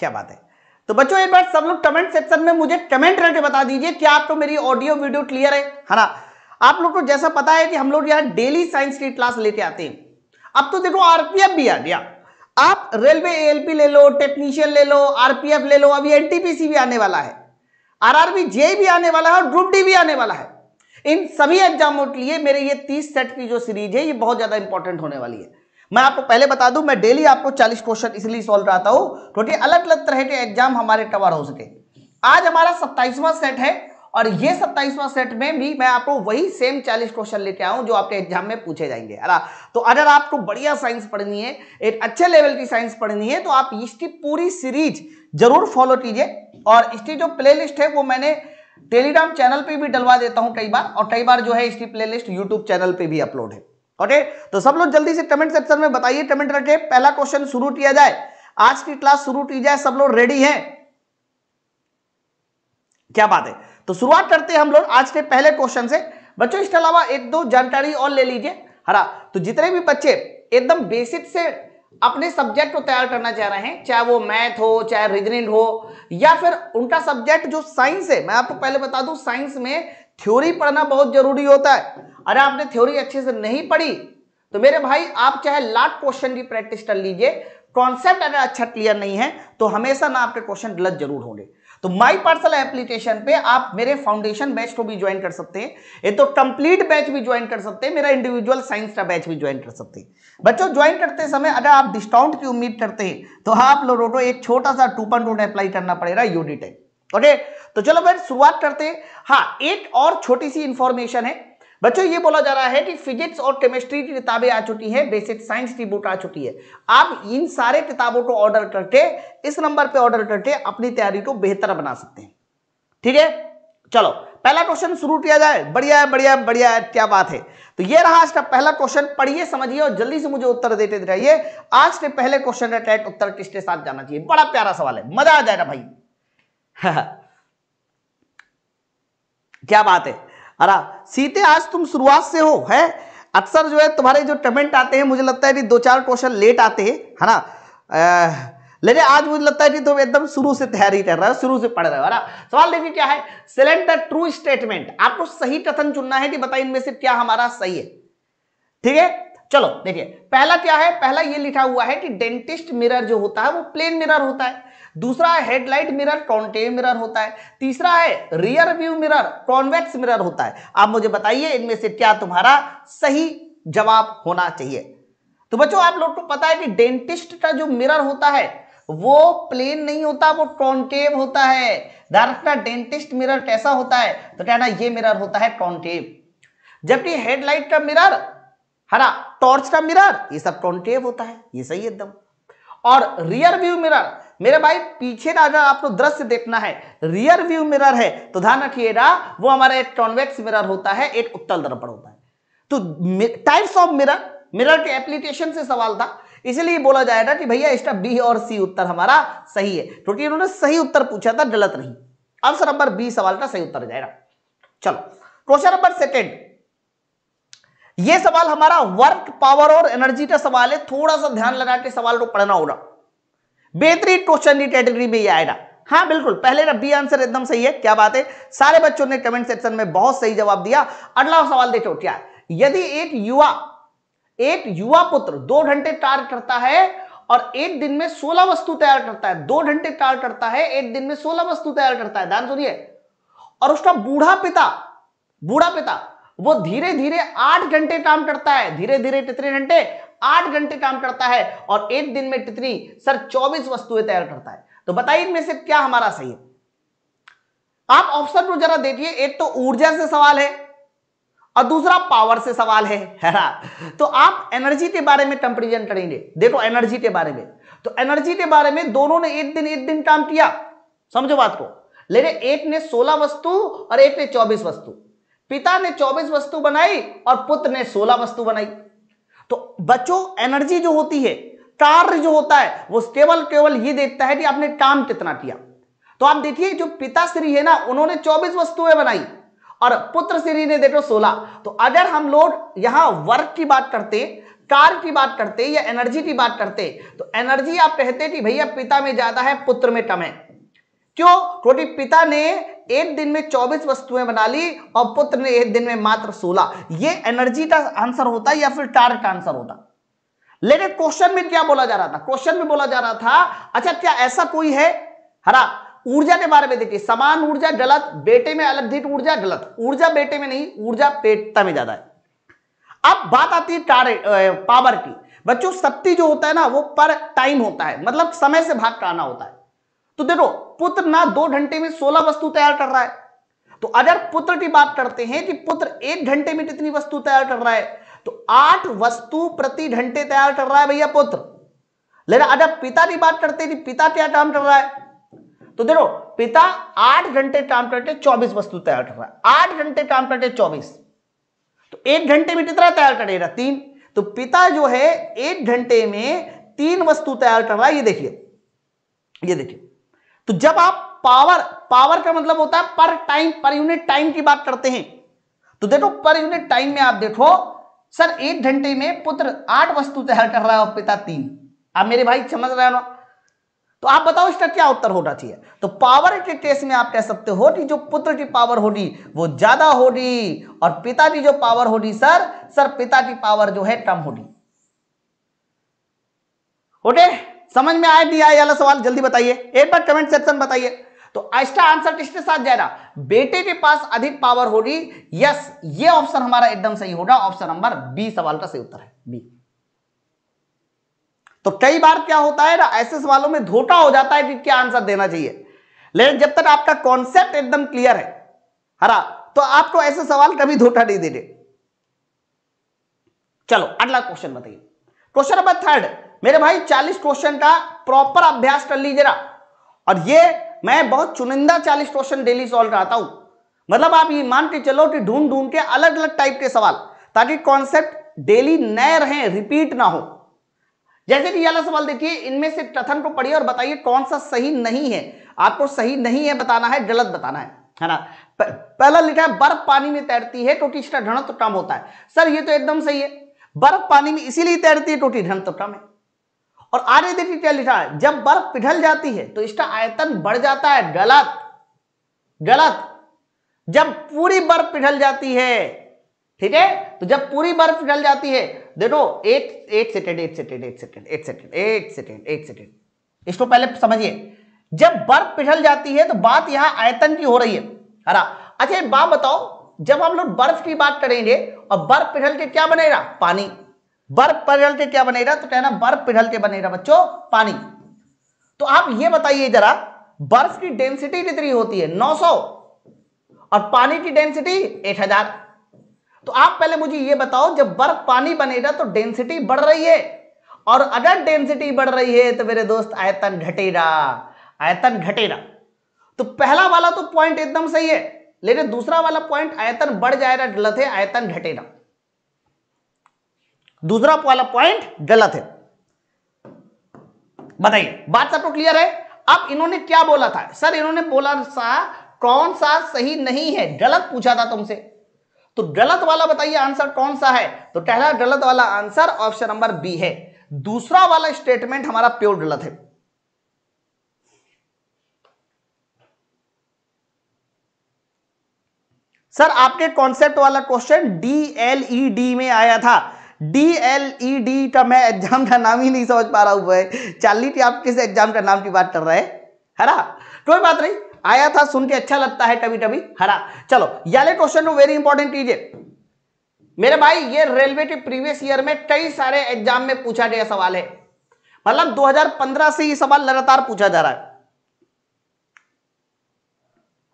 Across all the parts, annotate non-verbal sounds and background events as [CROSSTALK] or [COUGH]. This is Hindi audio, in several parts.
क्या बात है तो बच्चों एक बार सब लोग कमेंट सेक्शन में मुझे कमेंट करके बता दीजिए क्या आपको तो मेरी ऑडियो वीडियो क्लियर है है ना आप लोग को जैसा पता है कि हम लोग यहाँ डेली साइंस की क्लास लेते आते हैं अब तो देखो आरपीएफ भी आ गया आप रेलवे ए ले लो टेक्नीशियन ले लो आरपीएफ ले लो अभी एन भी आने वाला है आर जे भी आने वाला है और ग्रुप डी भी आने वाला है इन सभी एग्जामों के लिए मेरे ये तीस सेट की जो सीरीज है ये बहुत ज्यादा इंपॉर्टेंट होने वाली है मैं आपको पहले बता दूं मैं डेली आपको 40 क्वेश्चन इसलिए सॉल्व कराता हूं क्योंकि अलग अलग तरह के एग्जाम हमारे कवर हो सके आज हमारा सत्ताईसवां सेट है और ये सत्ताईसवां सेट में भी मैं आपको वही सेम चालीस क्वेश्चन लेके आऊँ जो आपके एग्जाम में पूछे जाएंगे अरा तो अगर आपको बढ़िया साइंस पढ़नी है एक अच्छे लेवल की साइंस पढ़नी है तो आप इसकी पूरी सीरीज जरूर फॉलो कीजिए और इसकी जो प्लेलिस्ट है वो मैंने टेलीग्राम चैनल पे भी डलवा देता हूँ कई बार और कई बार जो है इसकी प्ले यूट्यूब चैनल पर भी अपलोड है ओके तो सब लोग जल्दी से कमेंट सेक्शन में बताइए कमेंट करके पहला क्वेश्चन शुरू किया जाए आज की क्लास शुरू की जाए सब लोग रेडी हैं क्या बात है तो शुरुआत करते हैं हम लोग आज के पहले क्वेश्चन से बच्चों इसके अलावा एक दो जानकारी और ले लीजिए हरा तो जितने भी बच्चे एकदम बेसिक से अपने सब्जेक्ट को तैयार करना चाह रहे हैं चाहे वो मैथ हो चाहे रीजनिंग हो या फिर उनका सब्जेक्ट जो साइंस है मैं आपको पहले बता दूं साइंस में थ्योरी पढ़ना बहुत जरूरी होता है अरे आपने थ्योरी अच्छे से नहीं पढ़ी तो मेरे भाई आप चाहे लाट क्वेश्चन की प्रैक्टिस कर लीजिए कॉन्सेप्ट अगर अच्छा क्लियर नहीं है तो हमेशा ना आपके क्वेश्चन गलत जरूर होंगे तो माय पार्सल एप्लीकेशन पे आप मेरे फाउंडेशन बैच को भी ज्वाइन कर सकते हैं ये तो कंप्लीट बैच भी ज्वाइन कर सकते हैं मेरा इंडिविजुअल साइंस का बैच भी ज्वाइन कर सकते हैं बच्चों ज्वाइन करते समय अगर आप डिस्काउंट की उम्मीद करते हैं तो हाँ आप लोगों को एक छोटा सा टूपन रोड अप्लाई करना पड़ेगा यूडी टेक ओके तो चलो फिर शुरुआत करते हैं हाँ एक और छोटी सी इंफॉर्मेशन है बच्चों ये बोला जा रहा है कि फिजिक्स और केमिस्ट्री की किताबें आ चुकी हैं बेसिक साइंस की बुक आ चुकी है आप इन सारे किताबों को ऑर्डर करके इस नंबर पे ऑर्डर करके अपनी तैयारी को बेहतर बना सकते हैं ठीक है चलो पहला क्वेश्चन शुरू किया जाए बढ़िया है बढ़िया है बढ़िया है क्या बात है तो ये रहा आज का पहला क्वेश्चन पढ़िए समझिए और जल्दी से मुझे उत्तर देते रहिए आज के पहले क्वेश्चन का टाइट उत्तर किसके साथ जाना चाहिए बड़ा प्यारा सवाल है मजा आ जाएगा भाई [LAUGHS] क्या बात है अरे सीते आज तुम शुरुआत से हो है अक्सर जो है तुम्हारे जो टमेंट आते हैं मुझे लगता है कि दो चार क्वेश्चन लेट आते हैं है ना लेकिन आज मुझे लगता है कि तुम एकदम शुरू से तैयारी कर रहे हो शुरू से पढ़ रहे हो ना सवाल देखिए क्या है सिलेंडर द ट्रू स्टेटमेंट आपको सही कथन चुनना है कि बताइए इनमें से क्या हमारा सही है ठीक है चलो देखिए पहला क्या है पहला ये लिखा हुआ है कि डेंटिस्ट मिरर जो होता है वो प्लेन मिरर होता है दूसरा है हेडलाइट मिरर कॉन्टे मिरर होता है तीसरा है rear view mirror convex mirror होता है आप मुझे बताइए इनमें से क्या तुम्हारा सही जवाब होना चाहिए तो बच्चों आप लोग को पता है कि डेंटिस्ट का जो मिरर होता है वो प्लेन नहीं होता वो कॉन्केव होता है दरअसल डेंटिस्ट मिरर कैसा होता है तो कहना ये मिरर होता है कॉन्केव जबकि हेडलाइट का मिरर हरा टॉर्च का मिरर ये सब कॉन्केव होता है ये सही एकदम और रियर व्यू मिरर मेरे भाई पीछे का अगर आपको दृश्य देखना है रियर व्यू मिरर है तो ध्यान रखिएगा वो हमारा एक कॉन्वेक्स मिरर होता है एक उत्तल दर्पण होता है तो टाइप्स ऑफ मिरर मिरर के एप्लीकेशन से सवाल था इसलिए बोला जाएगा कि भैया इसका बी और सी उत्तर हमारा सही है क्योंकि इन्होंने सही उत्तर पूछा था गलत नहीं आंसर नंबर बी सवाल का सही उत्तर जाएगा चलो क्वेश्चन नंबर सेकेंड ये सवाल हमारा वर्क पावर और एनर्जी का सवाल है थोड़ा सा ध्यान लगा के सवाल को पढ़ना होगा बेहतरीन क्वेश्चन की कैटेगरी में ये आएगा हाँ बिल्कुल पहले ना बी आंसर एकदम सही है क्या बात है सारे बच्चों ने कमेंट सेक्शन में बहुत सही जवाब दिया अगला सवाल देखो क्या यदि एक युवा एक युवा पुत्र दो घंटे कार्य करता है और एक दिन में सोलह वस्तु तैयार करता है दो घंटे कार्य करता है एक दिन में सोलह वस्तु तैयार करता है ध्यान सुनिए और उसका बूढ़ा पिता बूढ़ा पिता वो धीरे धीरे आठ घंटे काम करता है धीरे धीरे कितने घंटे आठ घंटे काम करता है और एक दिन में टितनी सर चौबीस वस्तुएं तैयार करता है तो बताइए इनमें से क्या हमारा सही है आप ऑप्शन को जरा देखिए एक तो ऊर्जा से सवाल है और दूसरा पावर से सवाल है है ना तो आप एनर्जी के बारे में कंपेरिजन करेंगे देखो एनर्जी के बारे में तो एनर्जी के बारे में दोनों ने एक दिन एक दिन काम किया समझो बात को लेकिन एक ने 16 वस्तु और एक ने 24 वस्तु पिता ने 24 वस्तु बनाई और पुत्र ने 16 वस्तु बनाई बच्चों एनर्जी जो होती है कार्य जो होता है वो केवल केवल ये देखता है कि आपने काम कितना किया तो आप देखिए जो पिता श्री है ना उन्होंने 24 वस्तुएं बनाई और पुत्र श्री ने देखो 16 तो अगर हम लोग यहां वर्क की बात करते कार की बात करते या एनर्जी की बात करते तो एनर्जी आप कहते कि भैया पिता में ज्यादा है पुत्र में कम है क्यों क्योंकि पिता ने एक दिन में 24 वस्तुएं बना ली और पुत्र ने एक दिन में मात्र 16 ये एनर्जी का आंसर होता या फिर टार्ग का आंसर होता लेकिन क्वेश्चन में क्या बोला जा रहा था क्वेश्चन में बोला जा रहा था अच्छा क्या ऐसा कोई है हरा ऊर्जा के बारे में देखिए समान ऊर्जा गलत बेटे में अलग ऊर्जा गलत ऊर्जा बेटे में नहीं ऊर्जा पेटता में ज्यादा है अब बात आती है टारे पावर की बच्चों शक्ति जो होता है ना वो पर टाइम होता है मतलब समय से भाग का आना होता है तो देखो पुत्र ना दो घंटे में सोलह वस्तु तैयार कर रहा है तो अगर पुत्र की बात करते हैं कि पुत्र एक घंटे में कितनी वस्तु तैयार कर रहा है तो आठ वस्तु प्रति घंटे तैयार कर रहा है भैया पुत्र लेकिन अगर पिता की बात करते हैं कि पिता क्या काम कर रहा है तो देखो पिता आठ घंटे काम करते चौबीस वस्तु तैयार कर रहा है आठ घंटे काम करते चौबीस तो एक घंटे में कितना तैयार करेगा तीन तो पिता जो है एक घंटे में तीन वस्तु तैयार कर रहा है ये देखिए ये देखिए तो जब आप पावर पावर का मतलब होता है पर टाइम पर यूनिट टाइम की बात करते हैं तो देखो पर यूनिट टाइम में आप देखो सर एक घंटे में पुत्र आठ वस्तु तैयार कर रहा है और पिता तीन आप मेरे भाई समझ रहे हो ना तो आप बताओ इसका क्या उत्तर होना चाहिए तो पावर के केस में आप कह सकते हो कि जो पुत्र की पावर होगी वो ज्यादा होगी और पिता की जो पावर होगी सर सर पिता की पावर जो है कम होगी ओके समझ में आया नहीं आया वाला सवाल जल्दी बताइए एक बार कमेंट सेक्शन बताइए तो एक्स्ट्रा आंसर किसके साथ जाएगा बेटे के पास अधिक पावर होगी यस ये ऑप्शन हमारा एकदम सही होगा ऑप्शन नंबर बी सवाल का सही उत्तर है बी तो कई बार क्या होता है ना ऐसे सवालों में धोखा हो जाता है कि क्या आंसर देना चाहिए लेकिन जब तक आपका कॉन्सेप्ट एकदम क्लियर है हरा तो आपको ऐसे सवाल कभी धोखा नहीं दे चलो अगला क्वेश्चन बताइए क्वेश्चन नंबर थर्ड मेरे भाई चालीस क्वेश्चन का प्रॉपर अभ्यास कर लीजिए और ये मैं बहुत चुनिंदा चालीस क्वेश्चन डेली सॉल्व कराता हूं मतलब आप ये मान के चलो कि ढूंढ ढूंढ के अलग अलग टाइप के सवाल ताकि कॉन्सेप्ट डेली नए रहे रिपीट ना हो जैसे कि अला सवाल देखिए इनमें से कथन को पढ़िए और बताइए कौन सा सही नहीं है आपको सही नहीं है बताना है गलत बताना है है ना पहला लिखा है बर्फ पानी में तैरती है क्योंकि इसका घनत्व कम होता है सर ये तो एकदम सही है बर्फ पानी में इसीलिए तैरती है क्योंकि घनत्व कम है और आगे देखिए क्या लिखा है जब बर्फ पिघल जाती है तो इसका आयतन बढ़ जाता है गलत गलत जब पूरी बर्फ पिघल जाती है ठीक है तो जब पूरी बर्फ पिघल जाती है देखो एक एक सेकेंड एक सेकेंड एक सेकेंड एक सेकेंड एक सेकेंड एक सेकेंड इसको पहले समझिए जब बर्फ पिघल जाती है तो बात यहां आयतन की हो रही है हरा अच्छा बात बताओ जब हम लोग बर्फ की बात करेंगे और बर्फ पिघल के क्या बनेगा पानी बर्फ पिघलते क्या बनेगा तो कहना बर्फ पिघलते बनेगा बच्चों पानी तो आप ये बताइए जरा बर्फ की डेंसिटी कितनी होती है 900 और पानी की डेंसिटी 1000 तो आप पहले मुझे ये बताओ जब बर्फ पानी बनेगा तो डेंसिटी बढ़ रही है और अगर डेंसिटी बढ़ रही है तो मेरे दोस्त आयतन घटेगा आयतन घटेगा तो पहला वाला तो पॉइंट एकदम सही है लेकिन दूसरा वाला पॉइंट आयतन बढ़ जाएगा गलत है आयतन घटेगा दूसरा वाला पॉइंट गलत है बताइए बात सबको तो क्लियर है अब इन्होंने क्या बोला था सर इन्होंने बोला सा कौन सा सही नहीं है गलत पूछा था तुमसे तो गलत वाला बताइए आंसर कौन सा है तो पहला गलत वाला आंसर ऑप्शन नंबर बी है दूसरा वाला स्टेटमेंट हमारा प्योर गलत है सर आपके कॉन्सेप्ट वाला question D L E D में आया था डी एल ई डी का मैं एग्जाम का नाम ही नहीं समझ पा रहा हूं भाई चालीस आप किस एग्जाम का नाम की बात कर रहे हैं हरा ना कोई बात नहीं आया था सुन के अच्छा लगता है कभी कभी हरा चलो याले क्वेश्चन तो वेरी इंपॉर्टेंट कीजिए मेरे भाई ये रेलवे के प्रीवियस ईयर में कई सारे एग्जाम में पूछा गया सवाल है मतलब 2015 से ये सवाल लगातार पूछा जा रहा है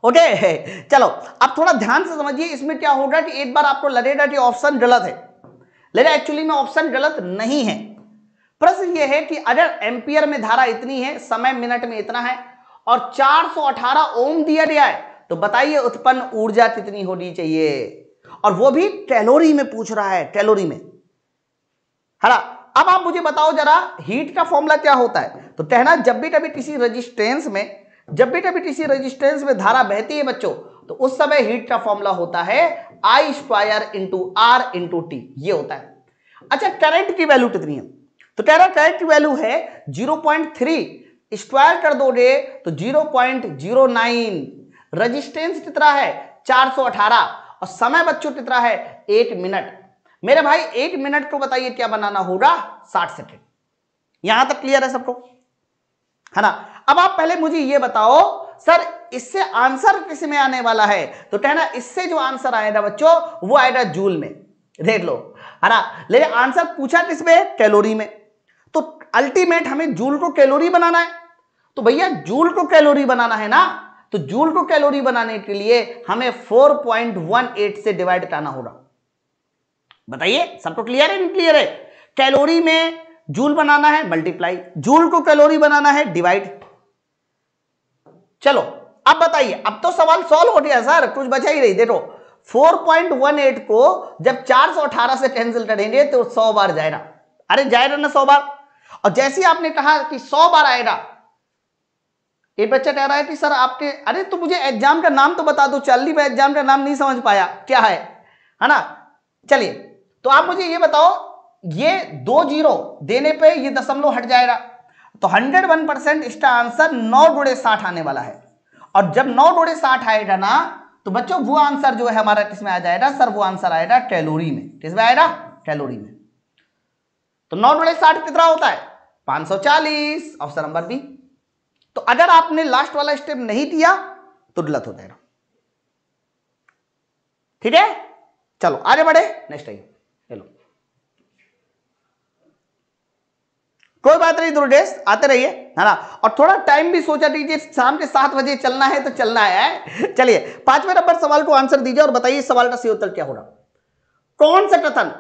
ओके चलो अब थोड़ा ध्यान से समझिए इसमें क्या होगा कि एक बार आपको लगेगा कि ऑप्शन गलत है लेकिन एक्चुअली में ऑप्शन गलत नहीं है प्रश्न यह है कि अगर एम्पियर में धारा इतनी है समय मिनट में इतना है और 418 ओम दिया गया है तो बताइए उत्पन्न ऊर्जा कितनी होनी चाहिए और वो भी कैलोरी में पूछ रहा है कैलोरी में हरा अब आप मुझे बताओ जरा हीट का फॉर्मूला क्या होता है तो कहना जब भी कभी किसी रजिस्टेंस में जब भी कभी किसी रजिस्टेंस में धारा बहती है बच्चों तो उस समय हीट का फॉर्मूला होता है I square into R into T ये होता है अच्छा करंट की वैल्यू कितनी है तो कह रहा करंट की वैल्यू है जीरो पॉइंट थ्री स्क्वायर कर दोगे तो zero point zero nine resistance कितना है चार सौ अठारह और समय बच्चों कितना है एक मिनट मेरे भाई एक मिनट को बताइए क्या बनाना होगा साठ सेकेंड यहां तक क्लियर है सबको है ना अब आप पहले मुझे ये बताओ सर इससे आंसर किस में आने वाला है तो कहना इससे जो आंसर आएगा बच्चों वो आएगा जूल में देख लो है लेकिन आंसर पूछा किस में कैलोरी में तो अल्टीमेट हमें जूल को कैलोरी बनाना है तो भैया जूल को कैलोरी बनाना है ना तो जूल को कैलोरी बनाने के लिए हमें 4.18 से डिवाइड करना होगा बताइए सबको क्लियर है क्लियर है कैलोरी में जूल बनाना है मल्टीप्लाई जूल को कैलोरी बनाना है डिवाइड चलो अब बताइए अब तो सवाल सॉल्व हो गया सर कुछ बचा ही नहीं देखो 4.18 को जब 418 से कैंसिल करेंगे तो 100 बार जाएगा अरे जाएगा ना 100 बार और जैसे आपने कहा कि 100 बार आएगा एक बच्चा कह रहा है कि सर आपके अरे तो मुझे एग्जाम का नाम तो बता दो चल रही एग्जाम का नाम नहीं समझ पाया क्या है है ना चलिए तो आप मुझे ये बताओ ये दो जीरो देने पे ये दशमलव हट जाएगा तो वन परसेंट इसका आंसर नौ गुड़े साठ आने वाला है और जब नौ डोड़े साठ आएगा ना तो बच्चों वो आंसर जो है हमारा किसमें आ जाएगा सर वो आंसर आएगा कैलोरी में किसमें आएगा कैलोरी में तो नौ डोड़े साठ कितना होता है चालीस ऑप्शन नंबर बी तो अगर आपने लास्ट वाला स्टेप नहीं दिया तो गलत हो जाएगा ठीक है चलो आगे बढ़े नेक्स्ट आइए कोई बात नहीं ध्रुडेश आते रहिए है ना और थोड़ा टाइम भी सोचा दीजिए शाम के सात बजे चलना है तो चलना है चलिए पांचवें नंबर सवाल को आंसर दीजिए और बताइए सवाल का सही उत्तर क्या होगा कौन सा कथन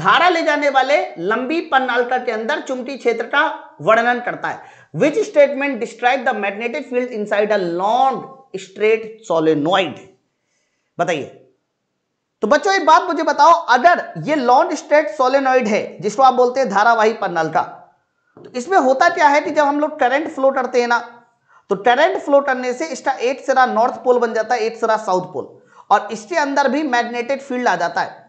धारा ले जाने वाले लंबी पन्नालता के अंदर चुमटी क्षेत्र का वर्णन करता है which statement describe the magnetic field inside a long straight solenoid बताइए तो बच्चों एक बात मुझे बताओ अगर ये लॉन्ग स्ट्रेट सोलेनोइड है जिसको आप बोलते हैं धारावाही पन्नालता तो इसमें होता क्या है कि जब हम लोग करंट फ्लो करते हैं ना तो करंट फ्लो करने से इसका एक सिरा नॉर्थ पोल बन जाता है एक सिरा साउथ पोल और इसके अंदर भी मैग्नेटेड फील्ड आ जाता है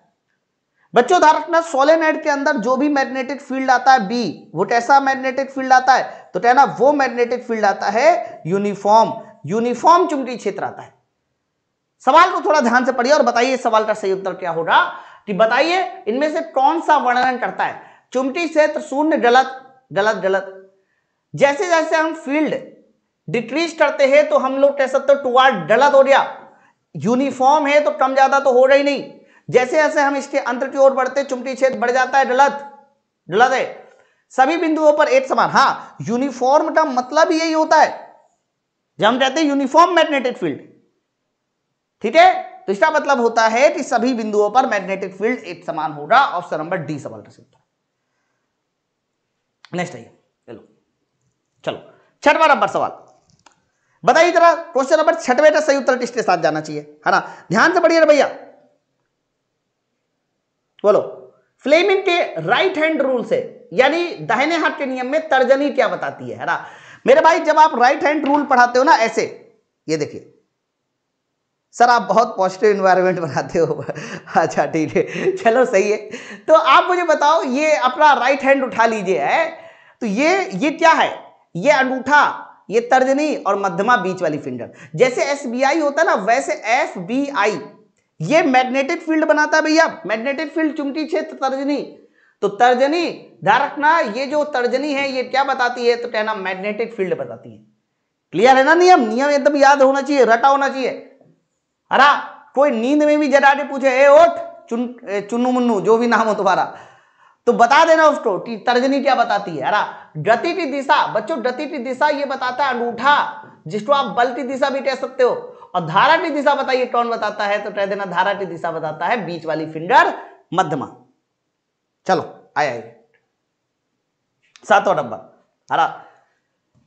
बच्चों ध्यान रखना सोलेनाइड के अंदर जो भी मैग्नेटिक फील्ड आता है बी वो कैसा मैग्नेटिक फील्ड आता है तो कहना वो मैग्नेटिक फील्ड आता है यूनिफॉर्म यूनिफॉर्म चुंबकीय क्षेत्र आता है सवाल को थोड़ा ध्यान से पढ़िए और बताइए सवाल का सही उत्तर क्या होगा कि बताइए इनमें से कौन सा वर्णन करता है चुंबकीय क्षेत्र शून्य गलत गलत गलत जैसे जैसे हम फील्ड डिक्रीज करते हैं तो हम लोग कह सकते हो टुवार्ड गलत हो गया यूनिफॉर्म है तो कम ज्यादा तो हो ही नहीं जैसे जैसे हम इसके अंतर की ओर बढ़ते चुमटी छेद बढ़ जाता है गलत गलत है सभी बिंदुओं पर एक समान हाँ यूनिफॉर्म का मतलब यही होता है जब हम कहते हैं यूनिफॉर्म मैग्नेटिक फील्ड ठीक है तो इसका मतलब होता है कि सभी बिंदुओं पर मैग्नेटिक फील्ड एक समान होगा ऑप्शन नंबर डी सवाल का नेक्स्ट आइए चलो चलो छठवा नंबर सवाल बताइए जरा क्वेश्चन नंबर छठवे का सही उत्तर टिस्ट के साथ जाना चाहिए है ना ध्यान से पढ़िए भैया बोलो फ्लेमिंग के राइट हैंड रूल से यानी दाहिने हाथ के नियम में तर्जनी क्या बताती है है ना मेरे भाई जब आप राइट हैंड रूल पढ़ाते हो ना ऐसे ये देखिए सर आप बहुत पॉजिटिव इन्वायरमेंट बनाते हो [LAUGHS] अच्छा ठीक है चलो सही है तो आप मुझे बताओ ये अपना राइट हैंड उठा लीजिए है तो ये ये क्या है ये अंगूठा ये तर्जनी और मध्यमा बीच वाली फिंगर जैसे एस होता है ना वैसे एफ ये मैग्नेटिक फील्ड बनाता है भैया मैग्नेटिक फील्ड चुमटी क्षेत्र तर्जनी तो तर्जनी ध्यान रखना ये जो तर्जनी है ये क्या बताती है तो कहना मैग्नेटिक फील्ड बताती है क्लियर है ना नियम नियम एकदम याद होना चाहिए रटा होना चाहिए अरा कोई नींद में भी जरा पूछे ए ओठ चुन चुन्नू मुन्नू जो भी नाम हो तुम्हारा तो बता देना उसको तर्जनी क्या बताती है अरा गति की दिशा बच्चों गति की दिशा ये बताता है अंगूठा जिसको आप बल की दिशा भी कह सकते हो और धारा की दिशा बताइए कौन बताता है तो कह देना धारा की दिशा बताता है बीच वाली फिंगर मध्यमा चलो आया सातवा नंबर हरा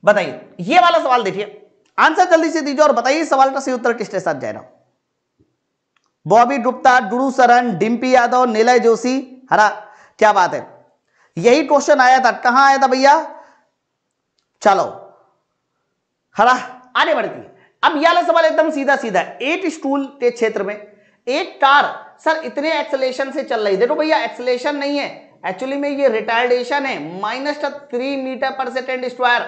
बताइए ये वाला सवाल देखिए आंसर जल्दी से दीजिए और बताइए सवाल का सही उत्तर किसके साथ जाएगा बॉबी गुप्ता डुरु शरण डिम्पी यादव नीलय जोशी हरा क्या बात है यही क्वेश्चन आया था कहां आया था भैया चलो हरा आगे बढ़ती है अब यह सवाल एकदम सीधा सीधा एक स्टूल के क्षेत्र में एक कार सर इतने एक्सलेशन से चल रही देखो भैया एक्सलेशन नहीं है एक्चुअली में ये रिटायर्डेशन है minus three metre per second square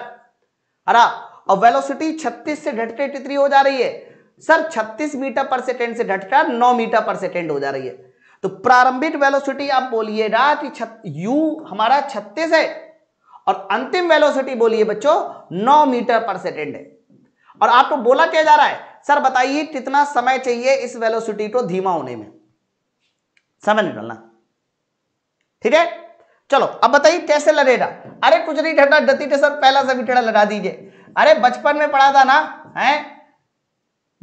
हरा और वेलोसिटी 36 से घटके कितनी हो जा रही है सर 36 मीटर पर सेकेंड से घटकर 9 मीटर पर सेकेंड हो जा रही है तो प्रारंभिक वेलोसिटी आप बोलिएगा कि यू u हमारा छत्तीस है और अंतिम वेलोसिटी बोलिए बच्चों 9 मीटर पर सेकेंड है और आपको तो बोला क्या जा रहा है सर बताइए कितना समय चाहिए इस वेलोसिटी को धीमा होने में समय निकलना ठीक है चलो अब बताइए कैसे लड़ेगा अरे कुछ नहीं ठंडा डती थे सर पहला से ठंडा लड़ा दीजिए अरे बचपन में पढ़ा था ना है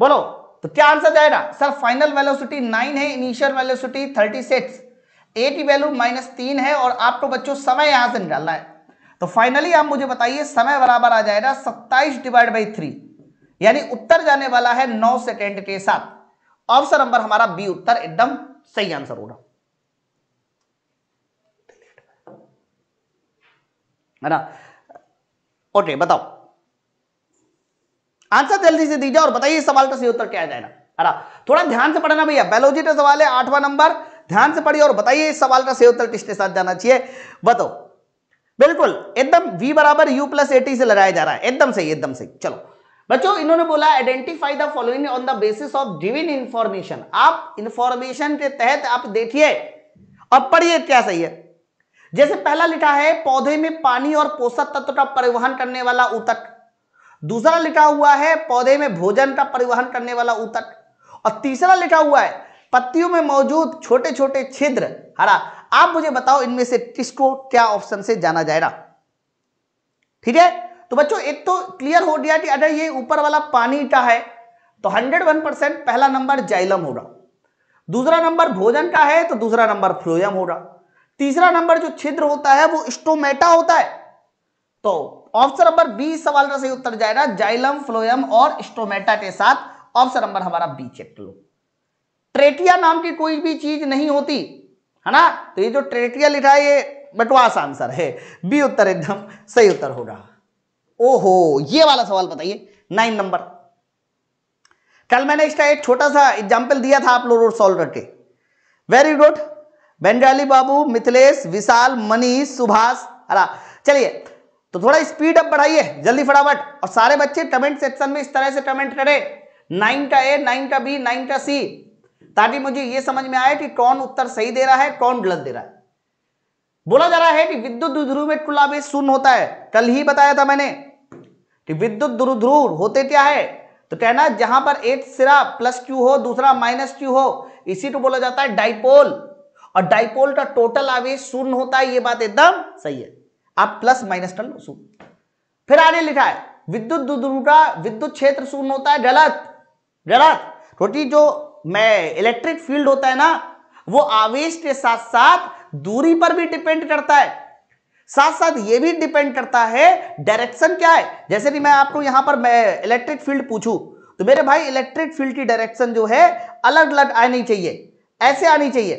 बोलो तो क्या आंसर जाएगा सर फाइनल वेलोसिटी नाइन है initial velocity thirty six A की वैल्यू माइनस तीन है और आपको तो बच्चों समय यहां से निकालना है तो फाइनली आप मुझे बताइए समय बराबर आ जाएगा सत्ताईस डिवाइड बाई थ्री यानी उत्तर जाने वाला है नौ सेकेंड के साथ ऑप्शन नंबर हमारा बी उत्तर एकदम सही आंसर होगा है ना ओके बताओ आंसर जल्दी से दीजिए और बताइए सवाल का सही उत्तर क्या जाएगा अरा थोड़ा ध्यान से पढ़ना भैया बैलोजी का सवाल है आठवां नंबर ध्यान से पढ़िए और बताइए इस सवाल का सही उत्तर किसके साथ जाना चाहिए बताओ बिल्कुल एकदम v बराबर यू प्लस एटी से लगाया जा रहा है एकदम सही एकदम सही चलो बच्चों इन्होंने बोला identify the following on the basis of given information आप इंफॉर्मेशन के तहत आप देखिए और पढ़िए क्या सही है जैसे पहला लिखा है पौधे में पानी और पोषक तत्व का परिवहन करने वाला उतक दूसरा लिखा हुआ है पौधे में भोजन का परिवहन करने वाला उतक और तीसरा लिखा हुआ है पत्तियों में मौजूद छोटे छोटे छिद्र हरा आप मुझे बताओ इनमें से किसको क्या ऑप्शन से जाना जाएगा ठीक है तो बच्चों एक तो क्लियर हो गया कि अगर ये ऊपर वाला पानी का है तो 101 परसेंट पहला नंबर जाइलम होगा दूसरा नंबर भोजन का है तो दूसरा नंबर फ्लोयम होगा तीसरा नंबर जो छिद्र होता है वो स्टोमेटा होता है तो ऑप्शन नंबर बी सवाल का सही उत्तर जाएगा जाइलम फ्लोयम और स्टोमेटा के साथ ऑप्शन नंबर हमारा बी चेक लो ट्रेटिया नाम की कोई भी चीज नहीं होती है ना तो ये जो ट्रेटिया लिखा है ये बटवास आंसर है बी उत्तर एकदम सही उत्तर होगा ओहो ये वाला सवाल बताइए नाइन नंबर कल मैंने इसका एक छोटा सा एग्जाम्पल दिया था आप लोग और सॉल्व करके वेरी गुड बेंजाली बाबू मिथिलेश विशाल मनीष सुभाष अरा चलिए तो थोड़ा स्पीड अप बढ़ाइए जल्दी फटाफट और सारे बच्चे कमेंट सेक्शन में इस तरह से कमेंट करें नाइन का ए नाइन का बी नाइन का सी ताकि मुझे यह समझ में आए कि कौन उत्तर सही दे रहा है कौन गलत दे रहा है बोला जा रहा है कि विद्युत ध्रुव में कुल आवेश शून्य होता है कल ही बताया था मैंने कि विद्युत ध्रुव होते क्या है तो कहना जहां पर एक सिरा प्लस क्यू हो दूसरा माइनस क्यू हो इसी को बोला जाता है डाइपोल और डाइपोल का टोटल आवेश शून्य होता है यह बात एकदम सही है आप प्लस माइनस कर लो शून्य फिर आगे लिखा है विद्युत का विद्युत क्षेत्र शून्य होता है गलत गलत छोटी जो मैं इलेक्ट्रिक फील्ड होता है ना वो आवेश के साथ साथ दूरी पर भी डिपेंड करता है साथ साथ ये भी डिपेंड करता है डायरेक्शन क्या है जैसे कि मैं आपको यहां पर मैं इलेक्ट्रिक फील्ड पूछूं तो मेरे भाई इलेक्ट्रिक फील्ड की डायरेक्शन जो है अलग अलग आनी चाहिए ऐसे आनी चाहिए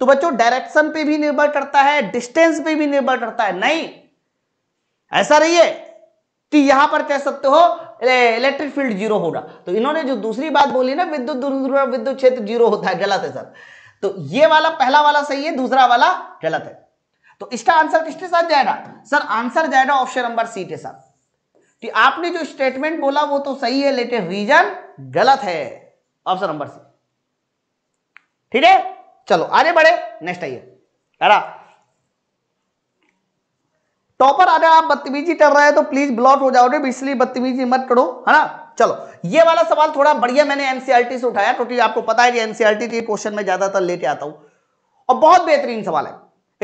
तो बच्चों डायरेक्शन पे भी निर्भर करता है डिस्टेंस पे भी निर्भर करता है नहीं ऐसा नहीं है कि यहां पर कह सकते हो इलेक्ट्रिक फील्ड जीरो होगा तो इन्होंने जो दूसरी बात बोली ना विद्युत विद्युत क्षेत्र जीरो होता है गलत है सर तो ये वाला पहला वाला सही है दूसरा वाला गलत है तो इसका आंसर किसके साथ जाएगा सर आंसर जाएगा ऑप्शन नंबर सी के साथ कि आपने जो स्टेटमेंट बोला वो तो सही है लेकिन रीजन गलत है ऑप्शन नंबर सी ठीक है चलो आगे बढ़े नेक्स्ट आइए टॉपर अगर आप बदतमीजी कर रहे हैं तो प्लीज ब्लॉक हो जाओगे इसलिए बदतमीजी मत करो है ना चलो ये वाला सवाल थोड़ा बढ़िया मैंने एनसीआरटी e से उठाया क्योंकि तो आपको पता है कि एनसीआरटी e के क्वेश्चन में ज्यादातर लेके आता हूं और बहुत बेहतरीन सवाल है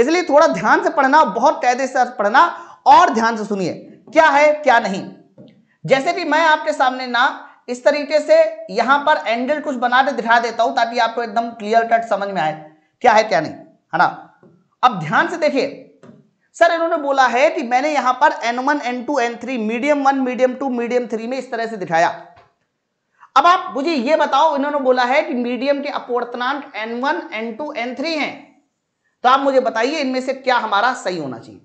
इसलिए थोड़ा ध्यान से पढ़ना बहुत कैदे से पढ़ना और ध्यान से सुनिए क्या है क्या नहीं जैसे कि मैं आपके सामने ना इस तरीके से यहां पर एंगल कुछ बना के दिखा देता हूं ताकि आपको एकदम क्लियर कट समझ में आए क्या है क्या नहीं है ना अब ध्यान से देखिए सर इन्होंने बोला है कि मैंने यहां पर N one N two N three medium one medium two medium three में इस तरह से दिखाया अब आप मुझे ये बताओ इन्होंने बोला है कि मीडियम के अपवर्तनांक N one N two N three है तो आप मुझे बताइए इनमें से क्या हमारा सही होना चाहिए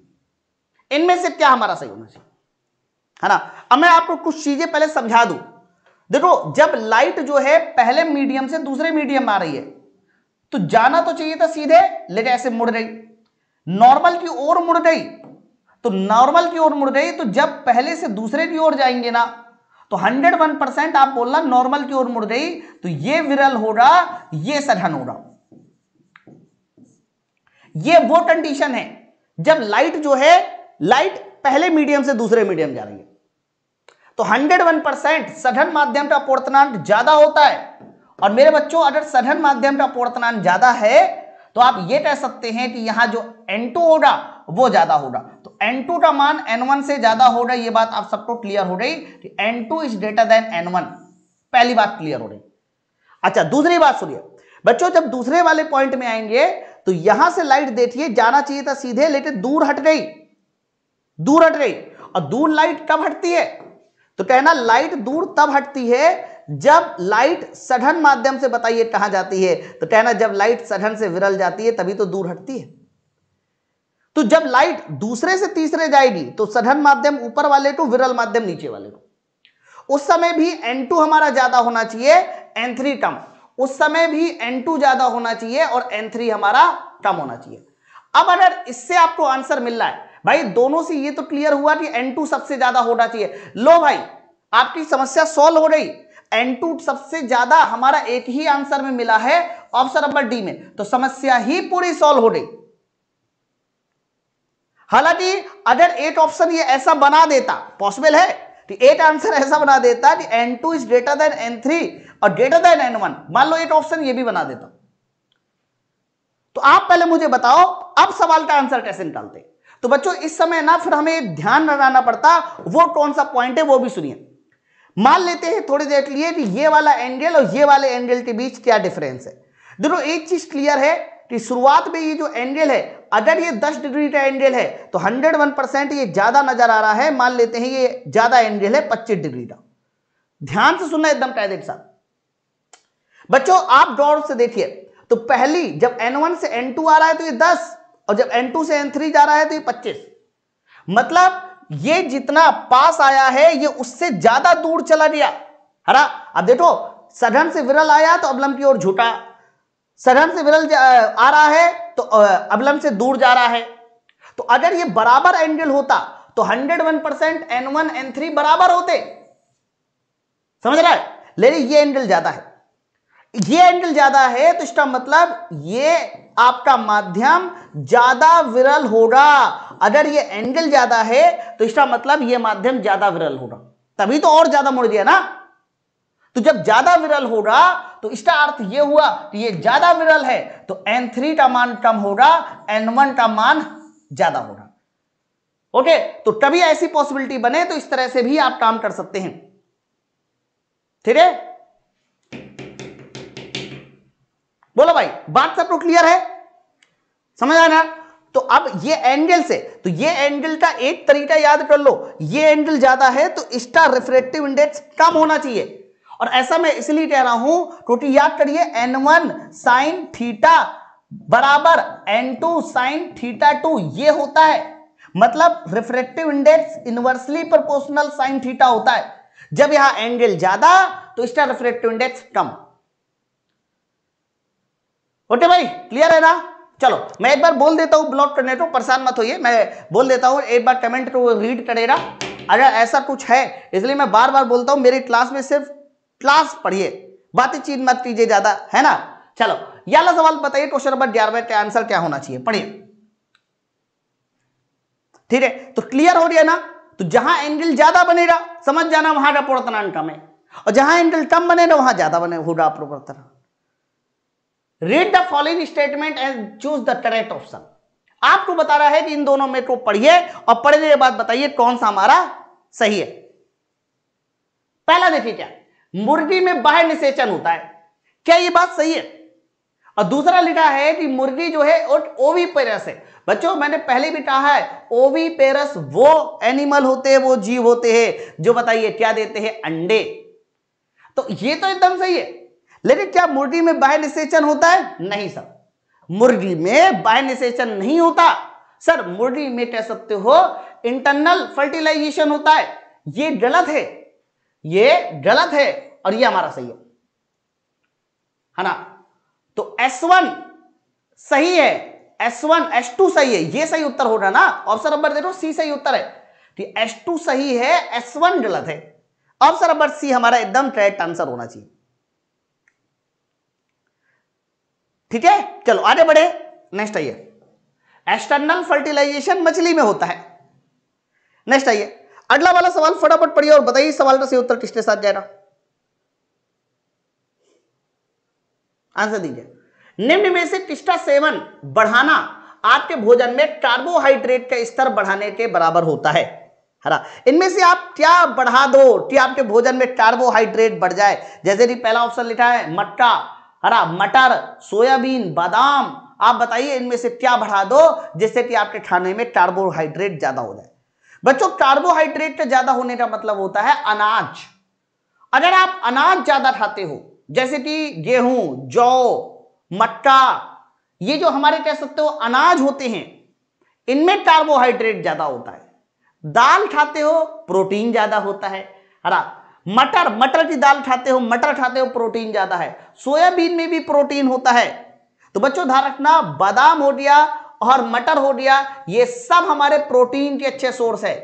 इनमें से क्या हमारा सही होना चाहिए है ना अब मैं आपको कुछ चीजें पहले समझा दूं देखो जब लाइट जो है पहले मीडियम से दूसरे मीडियम आ रही है तो जाना तो चाहिए था सीधे लेकिन ऐसे मुड़ गई नॉर्मल की ओर मुड़ गई तो नॉर्मल की ओर मुड़ गई तो जब पहले से दूसरे की ओर जाएंगे ना तो 101 परसेंट आप बोलना नॉर्मल की ओर मुड़ गई तो ये विरल होगा यह सघन होगा यह वो कंडीशन है जब लाइट जो है लाइट पहले मीडियम से दूसरे मीडियम जा रही है तो 101 परसेंट सघन माध्यम का अपवर्तनांक ज्यादा होता है और मेरे बच्चों अगर सघन माध्यम का अपवर्तनांक ज्यादा है तो आप यह कह सकते हैं कि यहां जो N2 होगा वो ज्यादा होगा तो N2 का मान N1 से ज्यादा हो रहा है ये बात आप सबको क्लियर हो रही कि N2 is greater then N1 पहली बात क्लियर हो रही अच्छा दूसरी बात सुनिए बच्चों जब दूसरे वाले पॉइंट में आएंगे तो यहां से लाइट देखिए जाना चाहिए था सीधे लेकिन दूर हट गई दूर हट गई और दूर लाइट कब हटती है तो कहना लाइट दूर तब हटती है जब लाइट सघन माध्यम से बताइए कहां जाती है तो कहना जब लाइट सघन से विरल जाती है तभी तो दूर हटती है तो जब लाइट दूसरे से तीसरे जाएगी तो सघन माध्यम ऊपर वाले को विरल माध्यम नीचे वाले को उस समय भी N2 हमारा ज्यादा होना चाहिए N3 कम उस समय भी N2 ज्यादा होना चाहिए और N3 हमारा कम होना चाहिए अब अगर इससे आपको आंसर मिल रहा है भाई दोनों से ये तो क्लियर हुआ कि N2 सबसे ज्यादा होना चाहिए लो भाई आपकी समस्या सॉल्व हो रही N2 सबसे ज्यादा हमारा एक ही आंसर में मिला है ऑप्शन नंबर डी में तो समस्या ही पूरी सॉल्व हो रही हालांकि अगर एट ऑप्शन ये ऐसा बना देता पॉसिबल है कि एट आंसर ऐसा बना देता कि N two is greater than N three और ग्रेटर देन एन वन मान लो एट ऑप्शन ये भी बना देता तो आप पहले मुझे बताओ अब सवाल का आंसर कैसे निकालते तो बच्चों इस समय ना फिर हमें ध्यान लगाना पड़ता वो कौन सा पॉइंट है वो भी सुनिए मान लेते हैं थोड़ी देर के लिए कि ये वाला एंगल और ये वाले एंगल के बीच क्या डिफरेंस है देखो एक चीज क्लियर है कि शुरुआत में ये जो एंगल है अगर ये 10 डिग्री का एंगल है तो 101 परसेंट ये ज्यादा नजर आ रहा है मान लेते हैं ये ज्यादा एंगल है पच्चीस डिग्री का ध्यान से सुनना एकदम कैदे के साथ बच्चों आप गौर से देखिए तो पहली जब एन से एन आ रहा है तो ये दस और जब N2 से N3 जा रहा है तो ये 25 मतलब ये जितना पास आया है ये उससे ज्यादा दूर चला गया हरा अब देखो सघन से विरल आया तो अबलम की ओर झूठा सघन से विरल आ रहा है तो अबलम से दूर जा रहा है तो अगर ये बराबर एंगल होता तो 101 percent N one N three बराबर होते समझ रहा है लेकिन ये एंगल ज्यादा है ये एंगल ज्यादा है तो इसका मतलब ये आपका माध्यम ज्यादा विरल होगा अगर ये एंगल ज्यादा है तो इसका मतलब ये माध्यम ज्यादा विरल होगा तभी तो और ज्यादा मुड़ गया ना तो जब ज्यादा विरल होगा तो इसका अर्थ यह हुआ कि ये ज्यादा विरल है तो एन थ्री का मान कम होगा एन वन का मान ज्यादा होगा ओके तो कभी ऐसी पॉसिबिलिटी बने तो इस तरह से भी आप काम कर सकते हैं ठीक है बोलो भाई बात सब लोग तो क्लियर है समझ आना तो अब ये एंगल से तो ये एंगल का एक तरीका याद कर लो ये एंगल ज्यादा है तो इसका रिफ्रेक्टिव इंडेक्स कम होना चाहिए और ऐसा मैं इसलिए कह रहा हूं क्योंकि याद करिए एन वन साइन थीटा बराबर N two sine theta two ये होता है मतलब refractive index inversely proportional sine theta होता है जब यहां एंगल ज्यादा तो इसका रिफ्रेक्टिव इंडेक्स कम ओटे भाई क्लियर है ना चलो मैं एक बार बोल देता हूँ ब्लॉक तो परेशान मत होइए मैं बोल देता हूँ एक बार कमेंट तो रीड करेगा अगर ऐसा कुछ है इसलिए मैं बार बार बोलता हूँ मेरी क्लास में सिर्फ क्लास पढ़िए बातचीत मत कीजिए ज्यादा है ना चलो याला सवाल बताइए क्वेश्चन नंबर ग्यारहवें का आंसर क्या होना चाहिए पढ़िए ठीक है तो क्लियर हो रही है ना तो जहां एंगल ज्यादा बनेगा समझ जाना वहां का पोर्तनान कम है और जहां एंगल कम बनेगा वहां ज्यादा बने होगा प्रवर्तन read the following statement and choose the correct option आपको बता रहा है कि इन दोनों में को पढ़िए और पढ़ने के बाद बताइए कौन सा हमारा सही है पहला देखिए क्या मुर्गी में बाह्य निषेचन होता है क्या ये बात सही है और दूसरा लिखा है कि मुर्गी जो है ओवी पेरस है बच्चों मैंने पहले भी कहा है ओवी पेरस वो एनिमल होते हैं वो जीव होते हैं जो बताइए क्या देते हैं अंडे तो ये तो एकदम सही है लेकिन क्या मुर्गी में बाह्य निषेचन होता है नहीं सर मुर्गी में बाह्य निषेचन नहीं होता सर मुर्गी में कह सकते हो इंटरनल फर्टिलाइजेशन होता है ये गलत है ये गलत है और ये हमारा सही है है ना तो S1 सही है S1 S2 सही है ये सही उत्तर होगा ना ऑप्शन नंबर देखो सी सही उत्तर है कि S2 सही है S1 गलत है ऑप्शन नंबर सी हमारा एकदम करेक्ट आंसर होना चाहिए ठीक है चलो आगे बढ़े नेक्स्ट आइए एक्सटर्नल फर्टिलाइजेशन मछली में होता है नेक्स्ट आइए अगला वाला सवाल फटाफट पढ़िए और बताइए सवाल का सही उत्तर किसके साथ जाएगा आंसर दीजिए निम्न में से किसका सेवन बढ़ाना आपके भोजन में कार्बोहाइड्रेट का स्तर बढ़ाने के बराबर होता है हरा इनमें से आप क्या बढ़ा दो कि आपके भोजन में कार्बोहाइड्रेट बढ़ जाए जैसे कि पहला ऑप्शन लिखा है मटका हरा मटर सोयाबीन बादाम आप बताइए इनमें से क्या बढ़ा दो जिससे कि आपके खाने में कार्बोहाइड्रेट ज्यादा हो जाए बच्चों कार्बोहाइड्रेट ज्यादा होने का मतलब होता है अनाज अगर आप अनाज ज्यादा खाते हो जैसे कि गेहूं जौ मक्का ये जो हमारे कह सकते हो अनाज होते हैं इनमें कार्बोहाइड्रेट ज्यादा होता है दाल खाते हो प्रोटीन ज्यादा होता है हरा मटर मटर की दाल खाते हो मटर खाते हो प्रोटीन ज्यादा है सोयाबीन में भी प्रोटीन होता है तो बच्चों ध्यान रखना बादाम हो गया और मटर हो गया ये सब हमारे प्रोटीन के अच्छे सोर्स है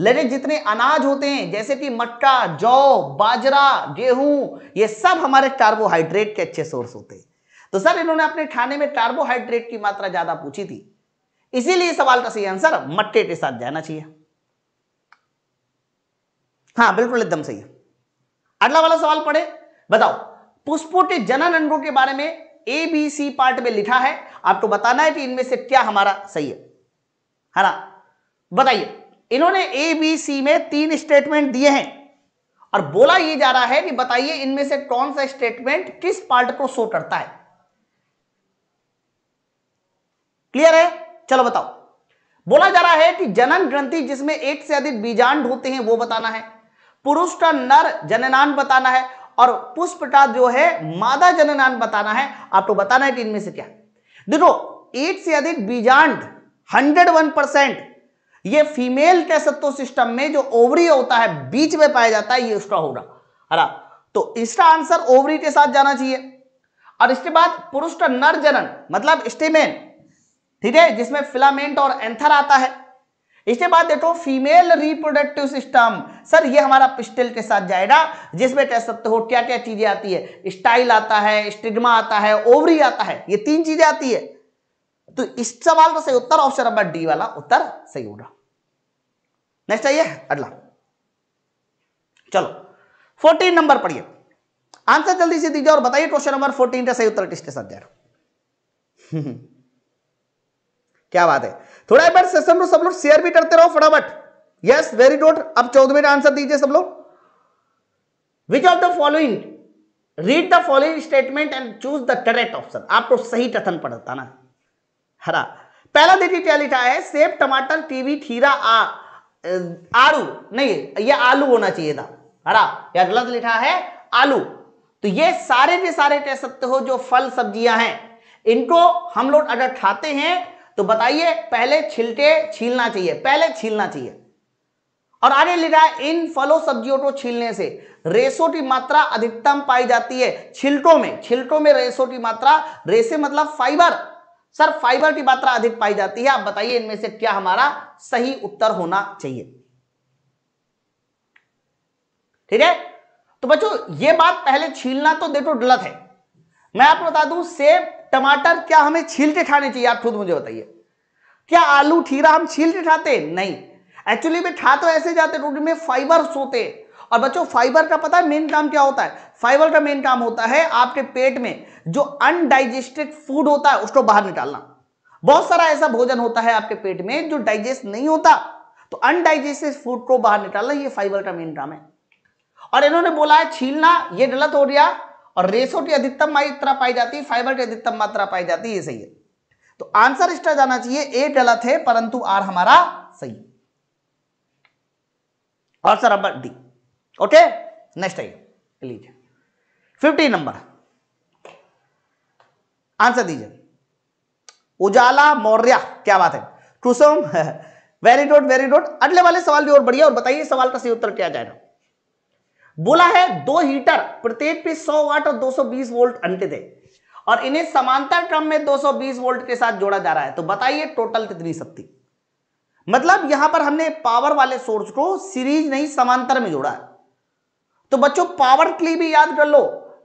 लेकिन जितने अनाज होते हैं जैसे कि मक्का जौ बाजरा गेहूं ये सब हमारे कार्बोहाइड्रेट के अच्छे सोर्स होते हैं तो सर इन्होंने अपने खाने में कार्बोहाइड्रेट की मात्रा ज्यादा पूछी थी इसीलिए सवाल का सही आंसर मट्टे के साथ जाना चाहिए हाँ बिल्कुल एकदम सही है अगला वाला सवाल पढ़े बताओ पुष्पोटे जनन अंगों के बारे में ए बी सी पार्ट में लिखा है आपको बताना है कि इनमें से क्या हमारा सही है है ना बताइए इन्होंने ए बी सी में तीन स्टेटमेंट दिए हैं और बोला यह जा रहा है कि बताइए इनमें से कौन सा स्टेटमेंट किस पार्ट को शो करता है क्लियर है चलो बताओ बोला जा रहा है कि जनन ग्रंथि जिसमें एक से अधिक बीजांड होते हैं वो बताना है पुरुषटा नर जननान बताना है और पुष्पटा जो है मादा जननान बताना है आपको तो बताना है कि इनमें से क्या देखो एक से अधिक बीजांड हंड्रेड वन परसेंट ये फीमेल कैसत्तो सिस्टम में जो ओवरी होता है बीच में पाया जाता है ये उसका होगा हरा तो इसका आंसर ओवरी के साथ जाना चाहिए और इसके बाद पुरुष का नर जनन मतलब स्टेमेन ठीक है जिसमें फिलामेंट और एंथर आता है इसके बाद देखो फीमेल रिप्रोडक्टिव सिस्टम सर ये हमारा पिस्टल के साथ जाएगा जिसमें कह सकते हो क्या क्या चीजें आती है स्टाइल आता है स्टिग्मा आता है ओवरी आता है ये तीन चीजें आती है तो इस सवाल का सही उत्तर ऑप्शन नंबर डी वाला उत्तर सही होगा नेक्स्ट आइए अगला चलो फोर्टीन नंबर पढ़िए आंसर जल्दी से दीजिए और बताइए क्वेश्चन नंबर फोर्टीन का सही उत्तर किसके साथ जा [LAUGHS] क्या बात है थोड़ा बार सेशन को सब लोग शेयर भी करते रहो फटाफट यस वेरी गुड अब चौदह मिनट आंसर दीजिए सब लोग which of the following read the following statement and choose the correct option आपको सही कथन पढ़ता ना हरा पहला देखिए क्या लिखा है सेब टमाटर टीवी खीरा आ आलू नहीं ये आलू होना चाहिए था हरा या गलत लिखा है आलू तो ये सारे के सारे कह सकते हो जो फल सब्जियां हैं इनको हम लोग अगर खाते हैं तो बताइए पहले छिलटे छीलना चाहिए पहले छीलना चाहिए और आगे लिखा है इन फलों सब्जियों को छीलने से रेशो की मात्रा अधिकतम पाई जाती है छिलटों में छिलटों में रेशो की मात्रा रेसे मतलब फाइबर सर फाइबर की मात्रा अधिक पाई जाती है आप बताइए इनमें से क्या हमारा सही उत्तर होना चाहिए ठीक है तो बच्चों ये बात पहले छीलना तो देखो गलत है मैं आपको बता दूं सेब टमाटर क्या हमें छील के खाने चाहिए आप खुद मुझे बताइए क्या आलू खीरा हम छील के खाते नहीं एक्चुअली में खा तो ऐसे जाते क्योंकि में फाइबर सोते और बच्चों फाइबर का पता है मेन काम क्या होता है फाइबर का मेन काम होता है आपके पेट में जो अनडाइजेस्टेड फूड होता है उसको बाहर निकालना बहुत सारा ऐसा भोजन होता है आपके पेट में जो डाइजेस्ट नहीं होता तो अनडाइजेस्टेड फूड को बाहर निकालना ये फाइबर का मेन काम है और इन्होंने बोला है छीलना ये गलत हो गया और रेशो की अधिकतम मात्रा पाई जाती है फाइबर की अधिकतम मात्रा पाई जाती है ये सही है तो आंसर इसका जाना चाहिए ए गलत है परंतु आर हमारा सही और सर अब डी ओके नेक्स्ट आइए लीजिए फिफ्टी नंबर आंसर दीजिए उजाला मौर्य क्या बात है Kusum very good very good अगले वाले सवाल भी और बढ़िया और बताइए सवाल का सही उत्तर क्या जाएगा बोला है दो हीटर प्रत्येक पे 100 वाट और 220 वोल्ट अंत दे और इन्हें समांतर क्रम में 220 वोल्ट के साथ जोड़ा जा रहा है तो बताइए टोटल कितनी शक्ति मतलब यहां पर हमने पावर वाले सोर्स को सीरीज नहीं समांतर में जोड़ा है तो बच्चों पावर के लिए भी याद कर लो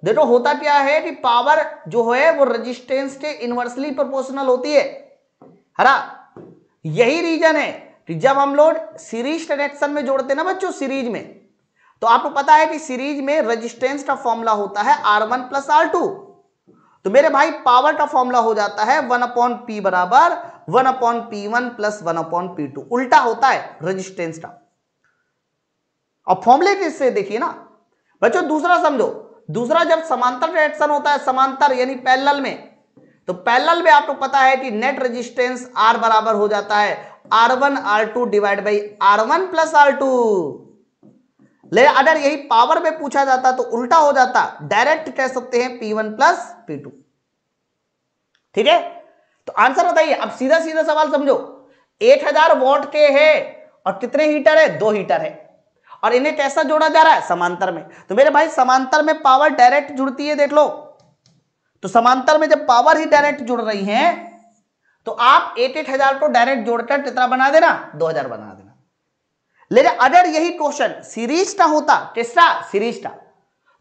देखो होता क्या है कि पावर जो है वो रजिस्टेंस के इनवर्सली प्रोपोर्शनल होती है हरा यही रीजन है कि जब हम लोग सीरीज कनेक्शन में जोड़ते ना बच्चों सीरीज में तो आपको पता है कि सीरीज में रेजिस्टेंस का फॉर्मूला होता है R one plus R two तो मेरे भाई पावर का फॉर्मूला हो जाता है वन अपॉन पी बराबर one upon P one plus one upon P two उल्टा होता है रेजिस्टेंस का अब फॉर्मूले से देखिए ना बच्चों दूसरा समझो दूसरा जब समांतर रिएक्शन होता है समांतर यानी पैरेलल में तो पैरेलल में आपको पता है कि नेट रेजिस्टेंस आर बराबर हो जाता है R one R two divide by R one plus R two ले अगर यही पावर में पूछा जाता तो उल्टा हो जाता डायरेक्ट कह सकते हैं P one plus P two ठीक है तो आंसर बताइए अब सीधा सीधा सवाल समझो एक हजार वॉट के है और कितने हीटर है दो हीटर है और इन्हें कैसा जोड़ा जा रहा है समांतर में तो मेरे भाई समांतर में पावर डायरेक्ट जुड़ती है देख लो तो समांतर में जब पावर ही डायरेक्ट जुड़ रही है तो आप एक एक हजार को डायरेक्ट जोड़कर कितना बना देना दो हजार बना देना लेकिन अगर यही क्वेश्चन सीरीज का होता किसका सीरीज का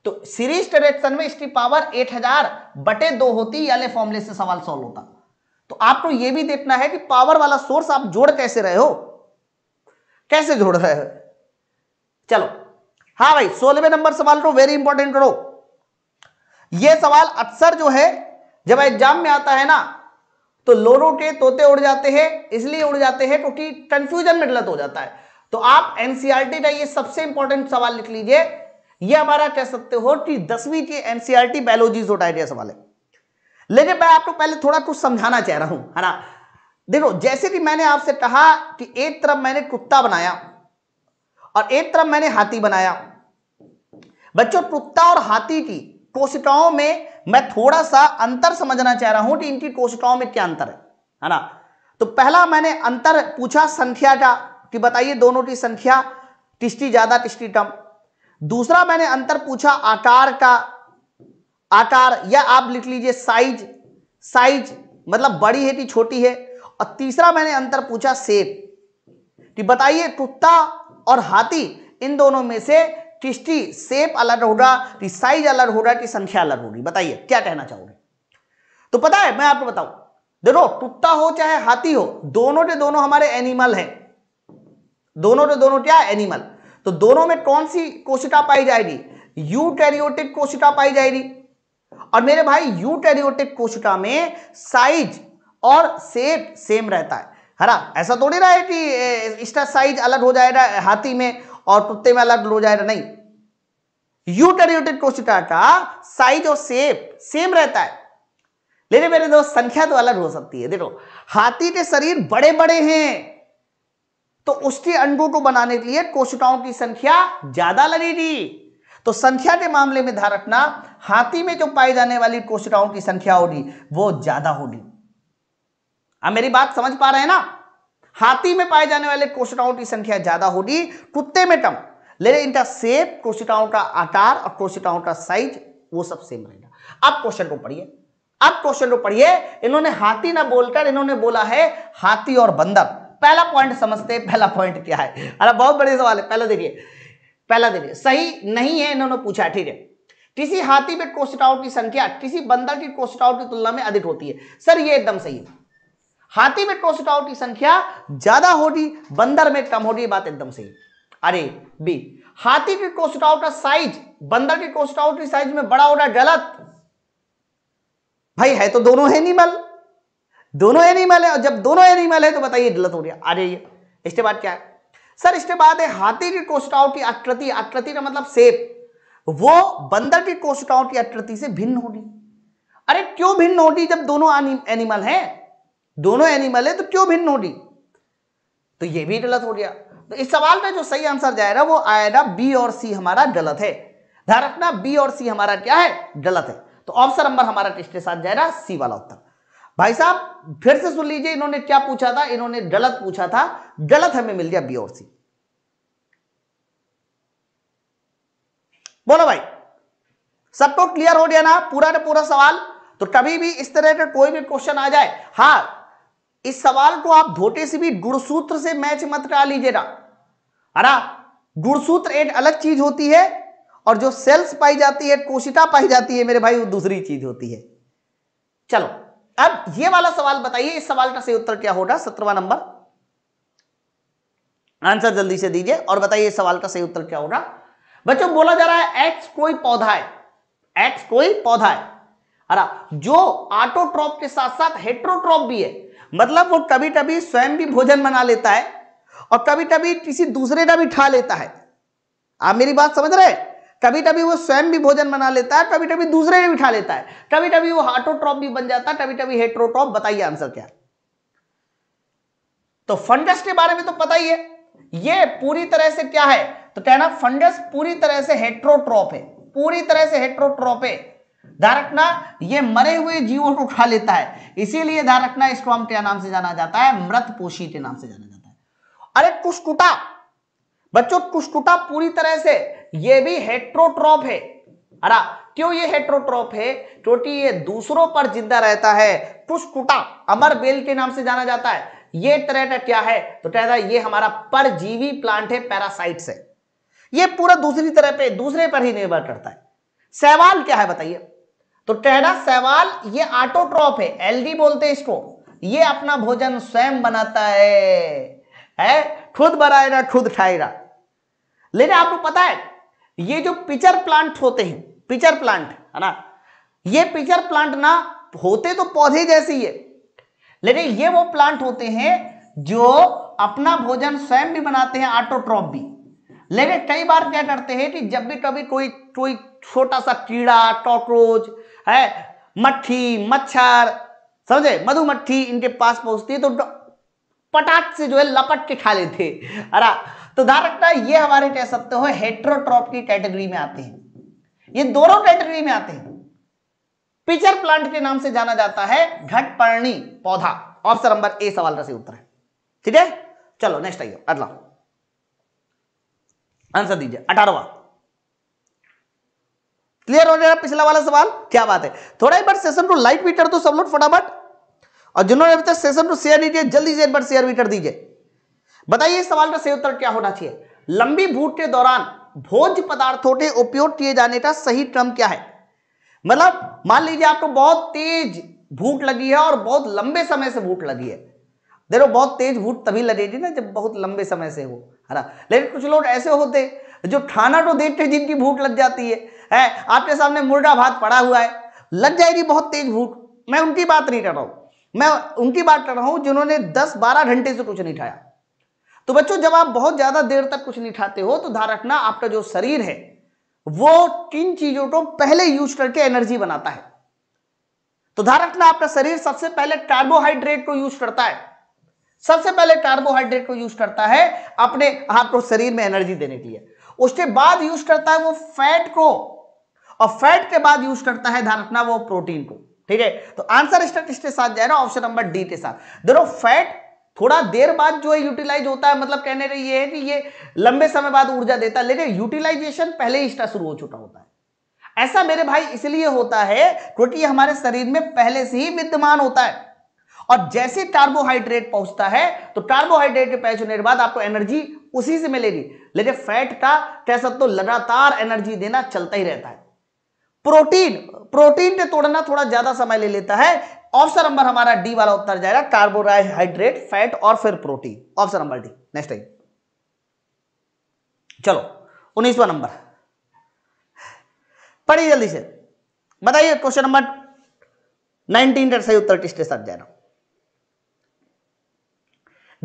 तो सीरीज डायरेक्शन में इसकी पावर 8000 बटे दो होती वाले फॉर्मूले से सवाल सॉल्व होता तो आपको यह भी देखना है कि पावर वाला सोर्स आप जोड़ कैसे रहे हो कैसे जोड़ रहे हो चलो हाँ भाई सोलहवें नंबर सवाल को वेरी इंपॉर्टेंट करो यह सवाल अक्सर जो है जब एग्जाम में आता है ना तो लोरों के तोते उड़ जाते हैं इसलिए उड़ जाते हैं क्योंकि कंफ्यूजन में गलत हो जाता है तो आप एनसीआरटी e का ये सबसे इंपॉर्टेंट सवाल लिख लीजिए ये हमारा कह सकते हो कि दसवीं की एनसीआरटी बायोलॉजी जो का सवाल है लेकिन मैं आपको पहले थोड़ा कुछ समझाना चाह रहा हूं है ना देखो जैसे कि मैंने आपसे कहा कि एक तरफ मैंने कुत्ता बनाया और एक तरफ मैंने हाथी बनाया बच्चों कुत्ता और हाथी की कोशिकाओं में मैं थोड़ा सा अंतर समझना चाह रहा हूं कि इनकी कोशिकाओं में क्या अंतर है है ना तो पहला मैंने अंतर पूछा संख्या का कि बताइए दोनों की संख्या टिस्टी ज्यादा टिस्टी कम दूसरा मैंने अंतर पूछा आकार का आकार या आप लिख लीजिए साइज साइज मतलब बड़ी है कि छोटी है और तीसरा मैंने अंतर पूछा सेप कि बताइए कुत्ता और हाथी इन दोनों में से टिस्टी सेप अलग होगा कि साइज अलग होगा कि संख्या अलग होगी बताइए क्या कहना चाहोगे तो पता है मैं आपको बताऊं देखो कुत्ता हो चाहे हाथी हो दोनों के दोनों हमारे एनिमल हैं दोनों तो दोनों क्या एनिमल तो दोनों में कौन सी कोशिका पाई जाएगी यूटेरियोटिक कोशिका पाई जाएगी और मेरे भाई यूटेरियोटिक कोशिका में साइज और सेप सेम रहता है हरा ऐसा थोड़ी रहा है कि इसका साइज अलग हो जाएगा हाथी में और कुत्ते में अलग हो जाएगा नहीं टेरियोटिक कोशिका का साइज और सेप सेम रहता है लेकिन मेरे दोस्त संख्या तो अलग हो सकती है देखो हाथी के शरीर बड़े बड़े हैं तो उसके अंडों को बनाने के लिए कोशिकाओं की संख्या ज्यादा लगेगी तो संख्या के मामले में ध्यान रखना हाथी में जो पाई जाने वाली कोशिकाओं की संख्या होगी वो ज्यादा होगी अब मेरी बात समझ पा रहे हैं ना हाथी में पाए जाने वाले कोशिकाओं की संख्या ज्यादा होगी कुत्ते में कम लेकिन इनका सेप कोशिकाओं का आकार और कोशिकाओं का साइज वो सब सेम रहेगा अब क्वेश्चन को पढ़िए अब क्वेश्चन को पढ़िए इन्होंने हाथी ना बोलकर इन्होंने बोला है हाथी और बंदर पहला पॉइंट समझते हैं पहला पॉइंट क्या है अरे बहुत बड़े सवाल है पहला देखिए पहला देखिए सही नहीं है इन्होंने पूछा ठीक है किसी हाथी में कोष्टाओं की संख्या किसी बंदर की कोष्टाओं की तुलना में अधिक होती है सर ये एकदम सही है हाथी में कोष्टाओं की संख्या ज्यादा होगी बंदर में कम होगी बात एकदम सही अरे बी हाथी की कोष्टाओं का साइज बंदर की कोष्टाओं की साइज में बड़ा होना गलत भाई है तो दोनों है नहीं बल दोनों एनिमल है और जब दोनों एनिमल है तो बताइए गलत हो गया आ जाइए इसके बाद क्या है सर इसके बाद है हाथी की कोष्टाओं की आकृति आकृति का मतलब सेप वो बंदर की कोष्टाओं की आकृति से भिन्न होगी अरे क्यों भिन्न होगी जब दोनों एनिमल है दोनों एनिमल है तो क्यों भिन्न होगी तो ये भी गलत हो गया तो इस सवाल में जो सही आंसर जाएगा वो आएगा बी और सी हमारा गलत है ध्यान रखना बी और सी हमारा क्या है गलत है तो ऑप्शन नंबर हमारा किसके साथ जाएगा सी वाला उत्तर भाई साहब फिर से सुन लीजिए इन्होंने क्या पूछा था इन्होंने गलत पूछा था गलत हमें मिल गया बी और सी बोलो भाई सब तो क्लियर हो गया ना पूरा ना पूरा सवाल तो कभी भी इस तरह का कोई भी क्वेश्चन आ जाए हाँ इस सवाल को आप धोटे से भी गुणसूत्र से मैच मत करा लीजिएगा है गुणसूत्र एक अलग चीज होती है और जो सेल्स पाई जाती है कोशिका पाई जाती है मेरे भाई वो दूसरी चीज होती है चलो अब ये वाला सवाल बताइए इस सवाल का सही उत्तर क्या होगा सत्रवा नंबर आंसर जल्दी से दीजिए और बताइए इस सवाल का सही उत्तर क्या होगा बच्चों बोला जा रहा है एक्स कोई पौधा है एक्स कोई पौधा है अरे जो ऑटोट्रॉप के साथ साथ हेट्रोट्रॉप भी है मतलब वो कभी कभी स्वयं भी भोजन बना लेता है और कभी कभी किसी दूसरे का भी ठा लेता है आप मेरी बात समझ रहे हैं कभी कभी वो स्वयं भी भोजन बना लेता है कभी कभी दूसरे भी बिठा लेता है कभी कभी वो हार्टोट्रॉप भी बन जाता है कभी कभी हेट्रोट्रॉप बताइए आंसर क्या तो फंडस के बारे में तो पता ही है ये पूरी तरह से क्या है तो कहना फंडस पूरी तरह से हेट्रोट्रॉप है पूरी तरह से हेट्रोट्रॉप है धारकना ये मरे हुए जीवों को उठा लेता है इसीलिए धारकना इसको हम क्या नाम से जाना जाता है मृत पोषी के नाम से जाना जाता है अरे कुस्कुटा बच्चों कुस्कुटा पूरी तरह से ये भी हेट्रोट्रॉप है अरा क्यों ये हेट्रोट्रॉप है क्योंकि ये दूसरों पर जिंदा रहता है पुष्कुटा अमर बेल के नाम से जाना जाता है ये ट्रेटा क्या है तो कहता है ये हमारा परजीवी प्लांट है पैरासाइट से ये पूरा दूसरी तरह पे दूसरे पर ही निर्भर करता है सवाल क्या है बताइए तो टेहरा सवाल ये आटोट्रॉप है एलडी बोलते हैं इसको ये अपना भोजन स्वयं बनाता है है खुद बनाएगा खुद खाएगा लेकिन आपको पता है ये जो पिचर प्लांट होते हैं पिचर प्लांट है ना ये पिचर प्लांट ना होते तो पौधे जैसे ही है लेकिन ये वो प्लांट होते हैं जो अपना भोजन स्वयं भी बनाते हैं ऑटोट्रॉप भी लेकिन कई बार क्या करते हैं कि जब भी कभी कोई कोई छोटा सा कीड़ा कॉकरोच है मट्ठी मच्छर समझे मधुमट्ठी इनके पास पहुंचती है तो पटाख से जो है लपट के खा लेते अरा तो ध्यान रखना ये हमारे कह सकते हो हेट्रोट्रॉप की कैटेगरी में आते हैं ये दोनों कैटेगरी में आते हैं पिचर प्लांट के नाम से जाना जाता है घटपर्णी पौधा ऑप्शन नंबर ए सवाल का सही उत्तर है ठीक है चलो नेक्स्ट आइए अगला आंसर दीजिए अठारवा क्लियर हो जाएगा पिछला वाला सवाल क्या बात है थोड़ा एक बार सेशन टू लाइट भी कर दो सब लोग फटाफट और जिन्होंने अभी तक सेशन टू शेयर नहीं किया जल्दी से एक बार शेयर भी कर दीजिए बताइए सवाल का सही उत्तर क्या होना चाहिए लंबी भूख के दौरान भोज पदार्थों के उपयोग किए जाने का सही क्रम क्या है मतलब मान लीजिए आपको बहुत तेज भूख लगी है और बहुत लंबे समय से भूख लगी है देखो बहुत तेज भूख तभी लगेगी ना जब बहुत लंबे समय से हो है ना लेकिन कुछ लोग ऐसे होते जो खाना तो देखते जिनकी भूख लग जाती है है आपके सामने मुर्गा भात पड़ा हुआ है लग जाएगी बहुत तेज भूख मैं उनकी बात नहीं कर रहा हूं मैं उनकी बात कर रहा हूं जिन्होंने दस बारह घंटे से कुछ नहीं खाया तो बच्चों जब आप बहुत ज्यादा देर तक कुछ नहीं खाते हो तो ध्यान रखना आपका जो शरीर है वो किन चीजों को पहले यूज करके एनर्जी बनाता है तो ध्यान रखना आपका शरीर सबसे पहले कार्बोहाइड्रेट को यूज करता है सबसे पहले कार्बोहाइड्रेट को यूज करता है अपने आपको शरीर में एनर्जी देने के लिए उसके बाद यूज करता है वो फैट को और फैट के बाद यूज करता है ध्यान रखना वो प्रोटीन को ठीक है तो आंसर इसका साथ जाएगा ऑप्शन नंबर डी के साथ देखो फैट थोड़ा देर बाद जो है यूटिलाइज होता है मतलब कहने रही ये है कि ये लंबे समय बाद ऊर्जा देता है लेकिन यूटिलाइजेशन पहले ही इसका शुरू हो चुका होता है ऐसा मेरे भाई इसलिए होता है क्योंकि हमारे शरीर में पहले से ही विद्यमान होता है और जैसे कार्बोहाइड्रेट पहुंचता है तो कार्बोहाइड्रेट के पहुंचने के बाद आपको एनर्जी उसी से मिलेगी लेकिन फैट का कह सकते हो लगातार एनर्जी देना चलता ही रहता है प्रोटीन प्रोटीन के तोड़ना थोड़ा ज्यादा समय ले लेता है ऑप्शन नंबर हमारा डी वाला उत्तर जाएगा कार्बोहाइड्रेट फैट और फिर protein option number D next time चलो उन्नीसवा नंबर पढ़िए जल्दी से बताइए क्वेश्चन नंबर नाइनटीन का सही उत्तर किसके साथ जाएगा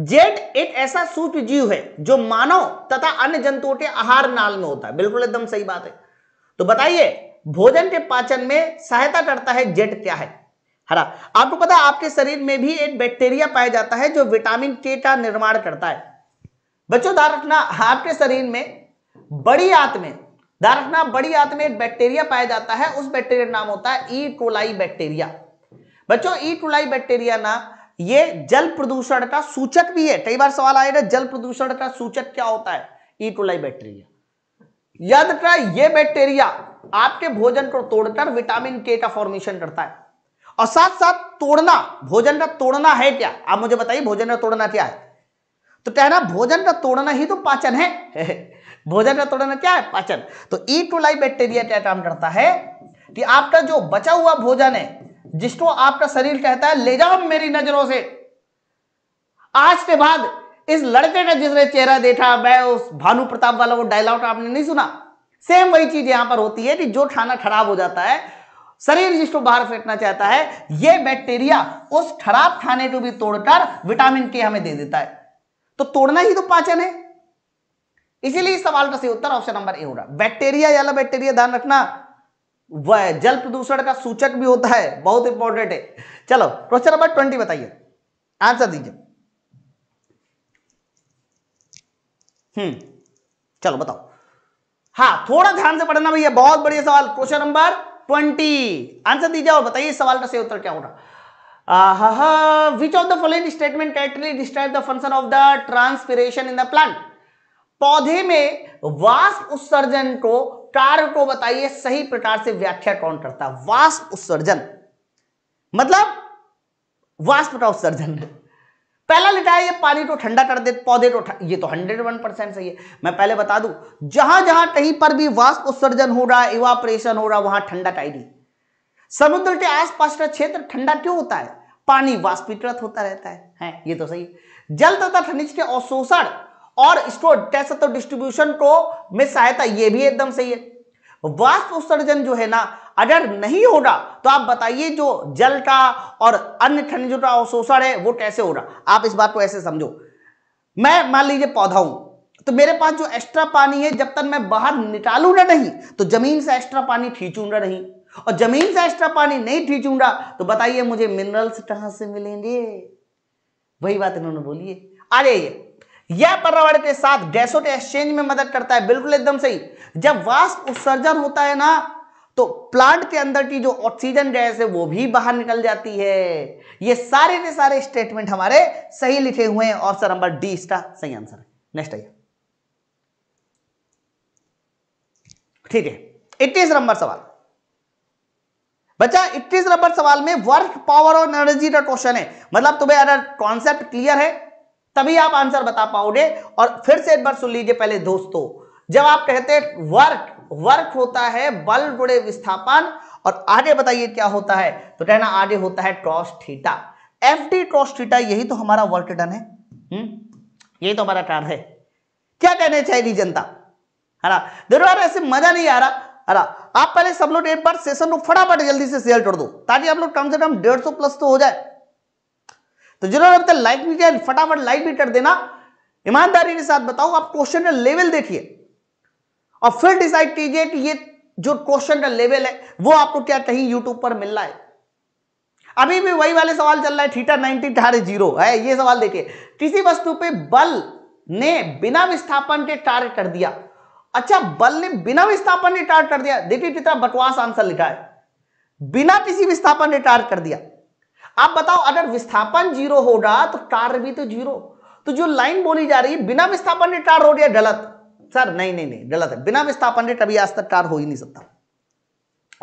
जेट एक ऐसा सूक्ष्म जीव है जो मानव तथा अन्य जंतुओं के आहार नाल में होता है बिल्कुल एकदम सही बात है तो बताइए भोजन के पाचन में सहायता करता है जेट क्या है हरा आपको पता है आपके शरीर में भी एक बैक्टीरिया पाया जाता है जो विटामिन के का निर्माण करता है बच्चों ध्यान रखना आपके शरीर में बड़ी आंत में ध्यान रखना बड़ी आंत में एक बैक्टीरिया पाया जाता है उस बैक्टीरिया का नाम होता है ई कोलाई बैक्टीरिया बच्चों ई कोलाई बैक्टीरिया ना ये जल प्रदूषण का सूचक भी है कई बार सवाल आएगा जल प्रदूषण का सूचक क्या होता है ई कोलाई बैक्टीरिया याद रखना यह बैक्टीरिया आपके भोजन को तोड़कर विटामिन के का फॉर्मेशन करता है और साथ साथ तोड़ना भोजन का तोड़ना है क्या आप मुझे बताइए भोजन का तोड़ना क्या है तो कहना भोजन का तोड़ना ही तो पाचन है [LAUGHS] भोजन का तोड़ना क्या है पाचन तो ई टू बैक्टेरिया क्या काम करता है कि आपका जो बचा हुआ भोजन है जिसको आपका शरीर कहता है ले जाओ मेरी नजरों से आज के बाद इस लड़के का जिसने चेहरा देखा मैं उस भानु प्रताप वाला वो डायलॉग आपने नहीं सुना सेम वही चीज यहां पर होती है कि जो खाना खराब हो जाता है शरीर जिसको बाहर फेंकना चाहता है यह बैक्टीरिया उस खराब खाने को भी तोड़कर विटामिन के हमें दे देता है तो तोड़ना ही तो पाचन है इसीलिए इस सवाल का सही उत्तर ऑप्शन नंबर ए होगा बैक्टीरिया या बैक्टीरिया ध्यान रखना वह जल प्रदूषण का सूचक भी होता है बहुत इंपॉर्टेंट है चलो क्वेश्चन नंबर ट्वेंटी बताइए आंसर दीजिए हम्म चलो बताओ हाँ थोड़ा ध्यान से पढ़ना भैया बहुत बढ़िया सवाल क्वेश्चन नंबर ट्वेंटी आंसर दीजिए और बताइए सवाल का सही उत्तर क्या होगा which of the following statement correctly describe the function of the transpiration in the plant पौधे में वाष्प उत्सर्जन को कार्य को बताइए सही प्रकार से व्याख्या कौन करता है वाष्प उत्सर्जन मतलब वाष्प का उत्सर्जन पहला लेटा है ये पानी तो ठंडा कर दे पौधे तो ये तो हंड्रेड वन परसेंट सही है मैं पहले बता दूं जहां जहां कहीं पर भी वाष्प उत्सर्जन हो रहा है इवापरेशन हो रहा वहां ठंडा टाइडी समुद्र के आसपास का क्षेत्र ठंडा क्यों होता है पानी वाष्पीकृत होता रहता है, है ये तो सही जल तथा खनिज के अवशोषण और स्टोर टेस्ट तो डिस्ट्रीब्यूशन को में सहायता ये भी एकदम सही है वाष्प उत्सर्जन जो है ना अगर नहीं हो रहा तो आप बताइए जो जल का और अन्य खनिजों का अवशोषण है वो कैसे हो रहा आप इस बात को ऐसे समझो मैं मान लीजिए पौधा हूं तो मेरे पास जो एक्स्ट्रा पानी है जब तक मैं बाहर निकालूंगा नहीं तो जमीन से एक्स्ट्रा पानी खींचूंगा नहीं और जमीन से एक्स्ट्रा पानी नहीं खींचूंगा तो बताइए मुझे मिनरल्स कहां से मिलेंगे वही बात इन्होंने बोली है अरे ये यह पर्यावरण के साथ गैसों के एक्सचेंज में मदद करता है बिल्कुल एकदम सही जब वाष्प उत्सर्जन होता है ना तो प्लांट के अंदर की जो ऑक्सीजन गैस है वो भी बाहर निकल जाती है ये सारे के सारे स्टेटमेंट हमारे सही लिखे हुए हैं ऑप्शन नंबर डी इसका सही आंसर है नेक्स्ट आइए ठीक है इक्कीस नंबर सवाल बच्चा इक्कीस नंबर सवाल में वर्क पावर और एनर्जी का क्वेश्चन है मतलब तुम्हें अगर कॉन्सेप्ट क्लियर है तभी आप आंसर बता पाओगे और फिर से एक बार सुन लीजिए पहले दोस्तों जब आप कहते हैं वर्क वर्क होता है बल गुड़े विस्थापन और आगे बताइए क्या होता है तो कहना आगे होता है cross theta F D cross theta यही तो हमारा वर्क डन है हम्म? यही तो हमारा कार्य है क्या कहने चाहिए जनता है ना देखो यार ऐसे मजा नहीं आ रहा है ना आप पहले सब लोग एक बार सेशन को फटाफट जल्दी से शेयर कर दो ताकि आप लोग कम से कम डेढ़ सौ प्लस तो हो जाए तो जरूर अब तक लाइक भी किया फटाफट लाइक भी कर देना ईमानदारी के साथ बताओ आप क्वेश्चन का लेवल देखिए और फिर डिसाइड कीजिए कि ये जो क्वेश्चन का लेवल है वो आपको क्या कहीं यूट्यूब पर मिल रहा है अभी भी वही वाले सवाल चल रहा है थीटा नाइनटी ठार जीरो है ये सवाल देखिए किसी वस्तु पे बल ने बिना विस्थापन के कार्य कर दिया अच्छा बल ने बिना विस्थापन ने टार कर दिया देखिए कितना बकवास आंसर लिखा है बिना किसी विस्थापन ने टार कर दिया आप बताओ अगर विस्थापन जीरो होगा तो टार भी तो जीरो तो जो लाइन बोली जा रही है बिना विस्थापन ने टार हो गया गलत सर नहीं नहीं नहीं गलत है बिना विस्थापन रेट अभी आज तक कार हो ही नहीं सकता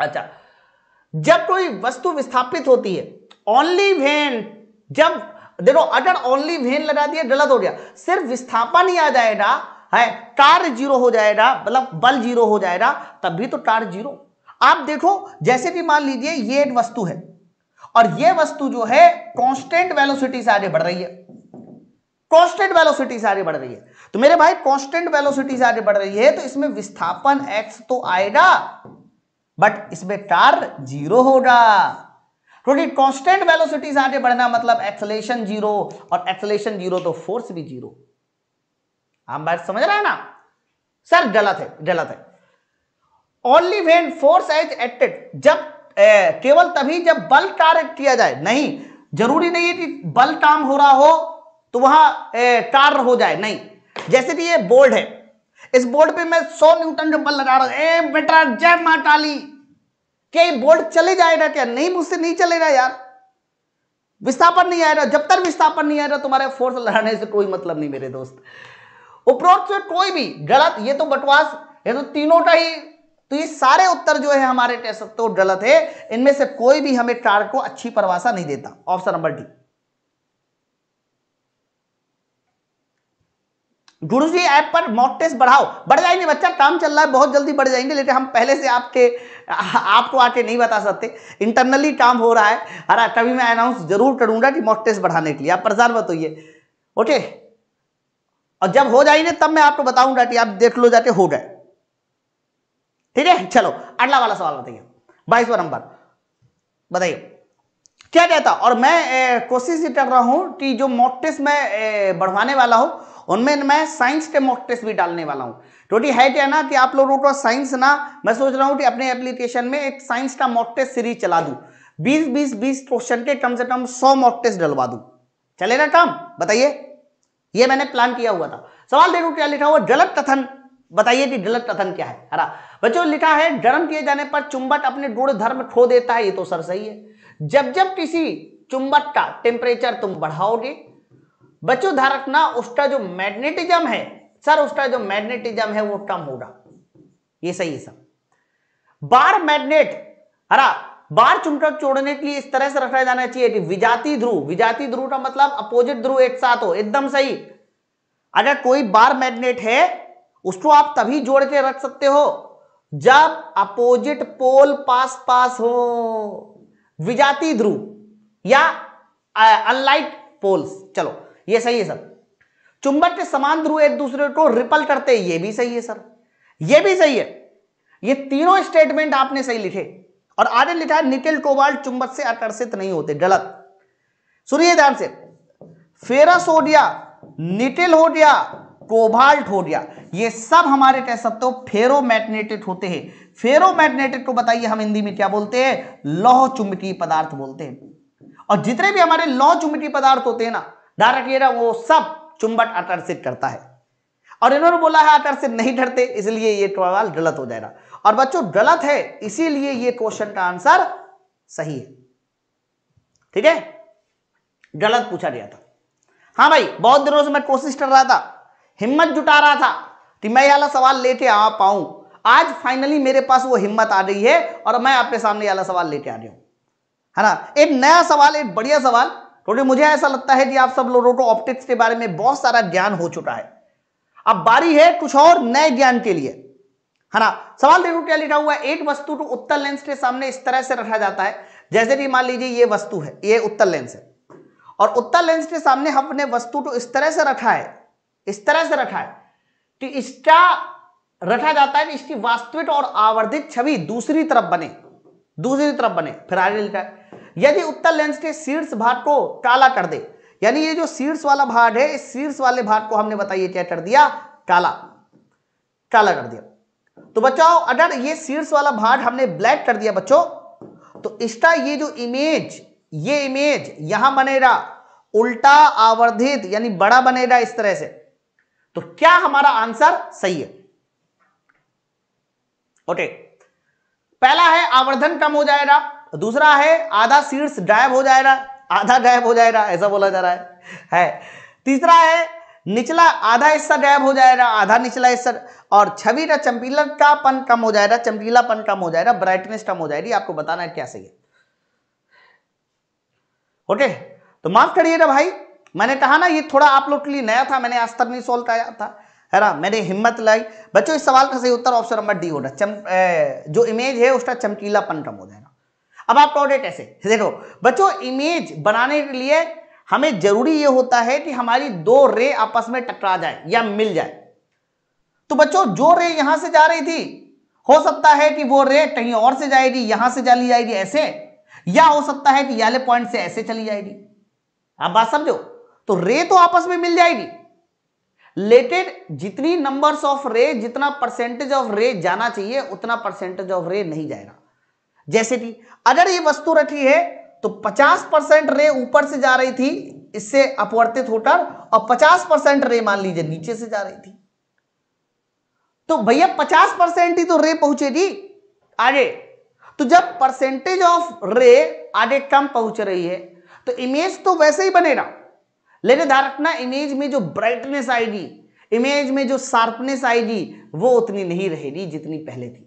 अच्छा जब कोई वस्तु विस्थापित होती है ओनली वेन जब देखो अगर ओनली वेन लगा दिया गलत हो गया सिर्फ विस्थापन ही आ जाएगा है कार जीरो हो जाएगा मतलब बल जीरो हो जाएगा भी तो कार जीरो आप देखो जैसे कि मान लीजिए ये एक वस्तु है और ये वस्तु जो है कांस्टेंट वेलोसिटी से आगे बढ़ रही है कांस्टेंट वेलोसिटी से आगे बढ़ रही है तो मेरे भाई कांस्टेंट वेलोसिटी से आगे बढ़ रही है तो इसमें विस्थापन एक्स तो आएगा बट इसमें टार जीरो होगा क्योंकि कांस्टेंट वेलोसिटी से आगे बढ़ना मतलब एक्सलेशन जीरो और एक्सलेशन जीरो तो फोर्स भी जीरो हम बात समझ रहे हैं ना सर गलत है गलत है only when force is acted जब केवल तभी जब बल टार्ग किया जाए नहीं जरूरी नहीं है कि बल काम हो रहा हो तो वहां टार हो जाए नहीं जैसे कि ये बोर्ड है इस बोर्ड पे मैं 100 न्यूटन जो बल लगा रहा हूं बेटा जय मां काली क्या ये बोर्ड चले जाएगा क्या नहीं मुझसे नहीं चलेगा यार विस्थापन नहीं आ रहा जब तक विस्थापन नहीं आ रहा तुम्हारे फोर्स लड़ाने से कोई मतलब नहीं मेरे दोस्त उपरोक्त से कोई भी गलत ये तो बटवास ये तो तीनों का ही तो ये सारे उत्तर जो है हमारे कह सकते हो गलत है इनमें से कोई भी हमें कार को अच्छी परवासा नहीं देता option number D Guru ji app पर मॉक टेस्ट बढ़ाओ बढ़ जाएंगे बच्चा काम चल रहा है बहुत जल्दी बढ़ जाएंगे लेकिन हम पहले से आपके आपको आके नहीं बता सकते इंटरनली काम हो रहा है अरे तभी मैं अनाउंस जरूर करूंगा कि मॉक टेस्ट बढ़ाने के लिए आप प्रचार बताइए ओके और जब हो जाएंगे तब मैं आपको बताऊंगा कि आप देख लो जाके हो गए ठीक है चलो अगला वाला सवाल बताइए बाईसवा नंबर बताइए क्या कहता और मैं कोशिश ये कर रहा हूँ कि जो मॉक टेस्ट मैं ए, बढ़वाने वाला हूँ उनमें मैं साइंस के मॉक टेस्ट भी डालने वाला हूँ क्योंकि है क्या ना कि आप लोगों को साइंस ना मैं सोच रहा हूँ कि अपने एप्लीकेशन में एक साइंस का मॉक टेस्ट सीरीज चला दूँ बीस बीस बीस क्वेश्चन के कम से कम सौ मॉक टेस्ट डलवा दूँ चलेगा काम बताइए ये मैंने प्लान किया हुआ था सवाल देखो क्या लिखा हुआ गलत कथन बताइए कि गलत कथन क्या है हरा बच्चों लिखा है गर्म किए जाने पर चुंबक अपने गुण धर्म खो देता है ये तो सर सही है जब जब किसी चुंबक का टेम्परेचर तुम बढ़ाओगे बच्चों धारक ना उसका जो मैग्नेटिज्म है सर उसका जो मैग्नेटिज्म है वो कम होगा ये सही है सर बार मैग्नेट हरा बार चुंबक छोड़ने के लिए इस तरह से रखा जाना चाहिए कि विजाती ध्रुव विजाती ध्रुव का मतलब अपोजिट ध्रुव एक साथ हो एकदम सही अगर कोई बार मैग्नेट है उसको आप तभी जोड़ के रख सकते हो जब अपोजिट पोल पास पास हो विजाती ध्रुव या अनलाइट पोल्स चलो ये सही है सर चुंबक के समान ध्रुव एक दूसरे को रिपल करते हैं ये भी सही है सर ये भी सही है ये तीनों स्टेटमेंट आपने सही लिखे और आगे लिखा है निकेल टोबाल चुंबक से आकर्षित नहीं होते गलत सुनिए ध्यान से फेरस हो गया निटिल हो गया कोबाल्ट हो गया ये सब हमारे कह सकते हो फेरोमैग्नेटेड होते हैं फेरोमैग्नेटेड को बताइए हम हिंदी में क्या बोलते हैं लौह चुंबकीय पदार्थ बोलते हैं और जितने भी हमारे लौह चुंबकीय पदार्थ होते हैं ना डायरेक्ट ये वो सब चुंबक आकर्षित करता है और इन्होंने बोला है आकर्षित नहीं करते इसलिए ये सवाल गलत हो जाएगा और बच्चों गलत है इसीलिए ये क्वेश्चन का आंसर सही है ठीक है गलत पूछा गया था हाँ भाई बहुत दिनों से मैं कोशिश कर रहा था हिम्मत जुटा रहा था कि मैं वाला सवाल लेके आ पाऊं आज फाइनली मेरे पास वो हिम्मत आ रही है और मैं आपके सामने वाला सवाल लेके आ रही हूं है ना एक नया सवाल एक बढ़िया सवाल क्योंकि मुझे ऐसा लगता है कि आप सब लोगों को ऑप्टिक्स के बारे में बहुत सारा ज्ञान हो चुका है अब बारी है कुछ और नए ज्ञान के लिए है ना सवाल देखो क्या लिखा हुआ है एक वस्तु को उत्तर लेंस के सामने इस तरह से रखा जाता है जैसे कि मान लीजिए ये वस्तु है ये उत्तर लेंस है और उत्तर लेंस के सामने हमने वस्तु को इस तरह से रखा है इस तरह से रखा है कि इसका रखा जाता है कि इसकी वास्तविक और आवर्धित छवि दूसरी तरफ बने दूसरी तरफ बने फिर आगे लिखा है यदि उत्तर लेंस के शीर्ष भाग को काला कर दे यानी ये जो शीर्ष वाला भाग है इस शीर्ष वाले भाग को हमने बताइए क्या कर दिया काला काला कर दिया तो बचाओ अगर ये शीर्ष वाला भाग हमने ब्लैक कर दिया बच्चों तो इसका ये जो इमेज ये इमेज यहां बनेगा उल्टा आवर्धित यानी बड़ा बनेगा इस तरह से तो क्या हमारा आंसर सही है ओके पहला है आवर्धन कम हो जाएगा दूसरा है आधा शीर्ष गायब हो जाएगा आधा गायब हो जाएगा ऐसा बोला जा रहा है है तीसरा है निचला आधा हिस्सा गायब हो जाएगा आधा निचला हिस्सा और छवि का पन कम हो जाएगा चमकीलापन कम हो जाएगा ब्राइटनेस कम हो जाएगी आपको बताना है क्या सही है ओके तो माफ करिएगा भाई मैंने कहा ना ये थोड़ा आप लोग के लिए नया था मैंने आज तक नहीं सोल्व कराया था है ना मैंने हिम्मत लाई बच्चों इस सवाल का सही उत्तर ऑप्शन नंबर डी होगा चम जो इमेज है उसका चमकीलापन कम हो जाएगा अब आप प्रोडक्ट ऐसे देखो बच्चों इमेज बनाने के लिए हमें जरूरी ये होता है कि हमारी दो रे आपस में टकरा जाए या मिल जाए तो बच्चों जो रे यहां से जा रही थी हो सकता है कि वो रे कहीं और से जाएगी यहां से चली जाएगी ऐसे या हो सकता है कि याले पॉइंट से ऐसे चली जाएगी आप बात समझो तो रे तो आपस में मिल जाएगी लेकिन जितनी नंबर्स ऑफ रे जितना परसेंटेज ऑफ रे जाना चाहिए उतना परसेंटेज ऑफ रे नहीं जाएगा जैसे कि अगर ये वस्तु रखी है तो 50 परसेंट रे ऊपर से जा रही थी इससे अपवर्तित होकर और 50 परसेंट रे मान लीजिए नीचे से जा रही थी तो भैया 50 परसेंट ही तो रे पहुंचेगी आगे तो जब परसेंटेज ऑफ रे आगे कम पहुंच रही है तो इमेज तो वैसे ही बनेगा लेने ध्यान रखना इमेज में जो ब्राइटनेस आएगी इमेज में जो शार्पनेस आएगी वो उतनी नहीं रहेगी जितनी पहले थी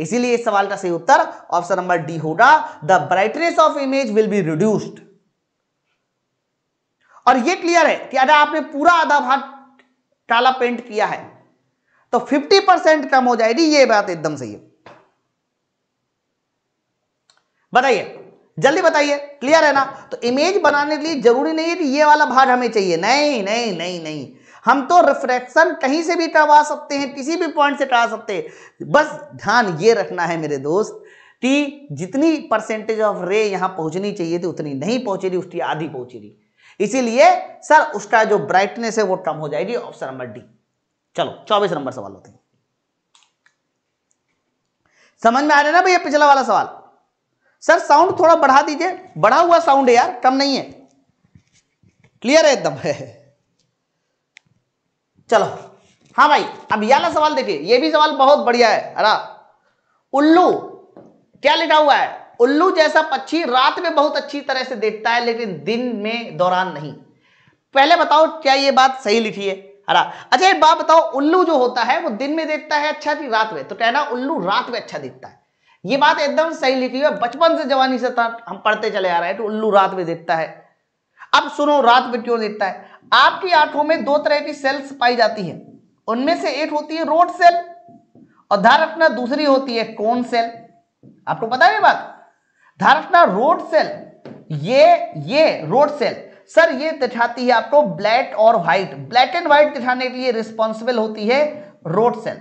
इसीलिए इस सवाल का सही उत्तर ऑप्शन नंबर डी होगा the brightness of image will be reduced और ये क्लियर है कि अगर आपने पूरा आधा भाग काला पेंट किया है तो 50 परसेंट कम हो जाएगी ये बात एकदम सही है बताइए जल्दी बताइए क्लियर है ना तो इमेज बनाने के लिए जरूरी नहीं है कि ये वाला भाग हमें चाहिए नहीं नहीं नहीं नहीं हम तो रिफ्रैक्शन कहीं से भी करवा सकते हैं किसी भी पॉइंट से करा सकते हैं बस ध्यान ये रखना है मेरे दोस्त कि जितनी परसेंटेज ऑफ रे यहाँ पहुँचनी चाहिए थी उतनी नहीं पहुँची रही उसकी आधी पहुँची रही इसीलिए सर उसका जो ब्राइटनेस है वो कम हो जाएगी ऑप्शन नंबर डी चलो चौबीस नंबर सवाल होते हैं समझ में आ है ना भैया पिछला वाला सवाल सर साउंड थोड़ा बढ़ा दीजिए बढ़ा हुआ साउंड है यार कम नहीं है क्लियर है एकदम है [LAUGHS] चलो हाँ भाई अब ना सवाल देखिए ये भी सवाल बहुत बढ़िया है अरा उल्लू क्या लिखा हुआ है उल्लू जैसा पक्षी रात में बहुत अच्छी तरह से देखता है लेकिन दिन में दौरान नहीं पहले बताओ क्या ये बात सही लिखी है हरा अच्छा एक बात बताओ उल्लू जो होता है वो दिन में देखता है अच्छा कि रात में तो कहना उल्लू रात में अच्छा दिखता है ये बात एकदम सही लिखी हुई है बचपन से जवानी से हम पढ़ते चले आ रहे हैं तो उल्लू रात में देखता है अब सुनो रात में क्यों देखता है आपकी आंखों में दो तरह की सेल्स पाई जाती है उनमें से एक होती है रोड सेल और धारकना दूसरी होती है कौन सेल आपको पता है बात धारकना रोड सेल ये ये रोड सेल सर ये दिखाती है आपको ब्लैक और व्हाइट ब्लैक एंड व्हाइट दिखाने के लिए रिस्पॉन्सिबल होती है रोड सेल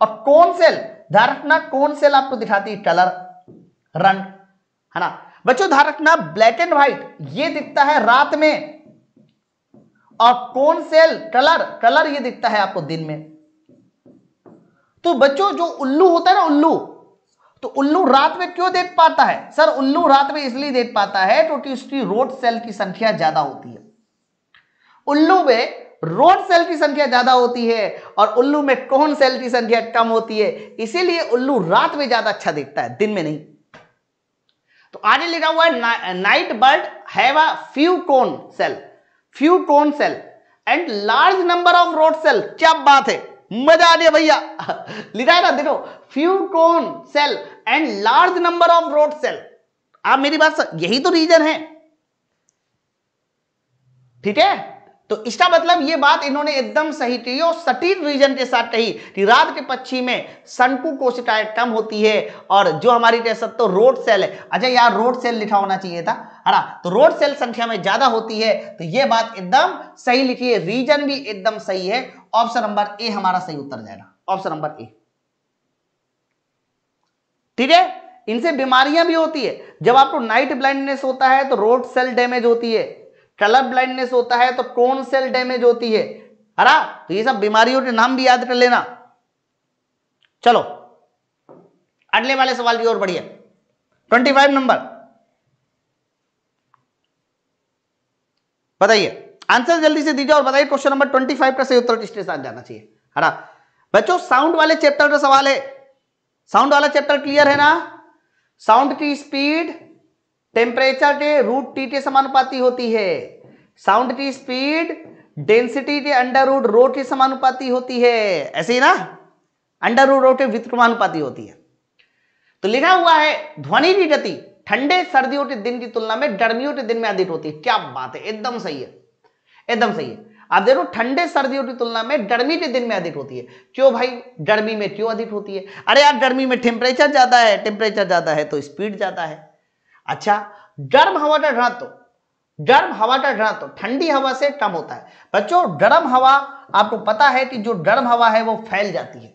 और कौन सेल ध्यान रखना कौन सेल आपको दिखाती है कलर रंग है ना बच्चों ध्यान रखना ब्लैक एंड व्हाइट ये दिखता है रात में और कौन सेल कलर कलर ये दिखता है आपको दिन में तो बच्चों जो उल्लू होता है ना उल्लू तो उल्लू रात में क्यों देख पाता है सर उल्लू रात में इसलिए देख पाता है क्योंकि उसकी रोड सेल की संख्या ज्यादा होती है उल्लू में रोड सेल की संख्या ज्यादा होती है और उल्लू में कौन सेल की संख्या कम होती है इसीलिए उल्लू रात में ज्यादा अच्छा दिखता है दिन में नहीं तो आगे लिखा हुआ है ना, night bird have a few cone cell few cone cell and large number of rod cell क्या बात है मजा आ गया भैया [LAUGHS] लिखा है ना देखो few cone cell and large number of rod cell आप मेरी बात यही तो रीजन है ठीक है तो इसका मतलब ये बात इन्होंने एकदम सही कही और सटीक रीजन के साथ कही कि रात के पक्षी में संकु कोशिकाएं कम होती है और जो हमारी कह सकते रोड सेल है अच्छा यार रोड सेल लिखा होना चाहिए था है ना तो रोड सेल संख्या में ज्यादा होती है तो ये बात एकदम सही लिखी है रीजन भी एकदम सही है ऑप्शन नंबर ए हमारा सही उत्तर जाएगा ऑप्शन नंबर ए ठीक है इनसे बीमारियां भी होती है जब आपको नाइट ब्लाइंडनेस होता है तो रोड सेल डैमेज होती है कलर ब्लाइंडनेस होता है तो क्रोन सेल डैमेज होती है हरा तो ये सब बीमारियों के नाम भी याद कर लेना चलो अगले वाले सवाल की ओर बढ़िया ट्वेंटी फाइव नंबर बताइए आंसर जल्दी से दीजिए और बताइए क्वेश्चन नंबर ट्वेंटी फाइव का सही उत्तर किसके साथ जाना चाहिए हरा बच्चों साउंड वाले चैप्टर का सवाल है साउंड वाला चैप्टर क्लियर है ना साउंड की स्पीड टेम्परेचर टे रूट टी टे समानुपाती होती है साउंड की स्पीड डेंसिटी टे अंडर रूट रो टे समानुपाती होती है ऐसे ही ना अंडर रूट रो टे व्युक्रमानुपाती होती है तो लिखा हुआ है ध्वनि की गति ठंडे सर्दियों के दिन की तुलना में गर्मियों के दिन में अधिक होती है क्या बात है एकदम सही है एकदम सही है आप देखो ठंडे सर्दियों की तुलना में गर्मी के दिन में अधिक होती है क्यों भाई गर्मी में क्यों अधिक होती है अरे यार गर्मी में टेम्परेचर ज्यादा है टेम्परेचर ज्यादा है तो स्पीड ज्यादा है अच्छा गर्म हवा का घनत्व तो, गर्म हवा का घनत्व तो, ठंडी हवा से कम होता है बच्चों गर्म हवा आपको पता है कि जो गर्म हवा है वो फैल जाती है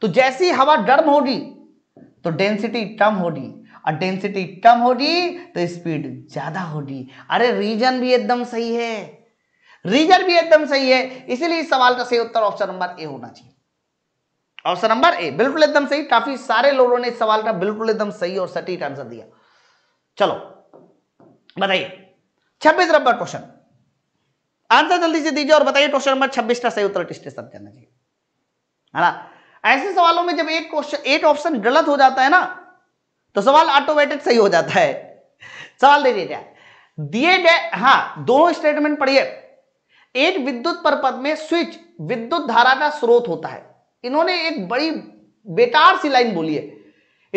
तो जैसी हवा गर्म होगी तो डेंसिटी कम होगी और डेंसिटी कम होगी तो स्पीड ज्यादा होगी अरे रीजन भी एकदम सही है रीजन भी एकदम सही है इसीलिए इस सवाल का सही उत्तर ऑप्शन नंबर ए होना चाहिए ऑप्शन नंबर ए बिल्कुल एकदम सही काफी सारे लोगों ने इस सवाल का बिल्कुल एकदम सही और सटीक आंसर दिया चलो बताइए छब्बीस नंबर क्वेश्चन आंसर जल्दी से दीजिए और बताइए क्वेश्चन नंबर छब्बीस का सही उत्तर किस तरफ जाना चाहिए है ना ऐसे सवालों में जब एक क्वेश्चन एक ऑप्शन गलत हो जाता है ना तो सवाल ऑटोमेटिक सही हो जाता है सवाल दे दीजिए दिए गए हाँ दोनों स्टेटमेंट पढ़िए एक विद्युत परपद में स्विच विद्युत धारा का स्रोत होता है इन्होंने एक बड़ी बेकार सी लाइन बोली है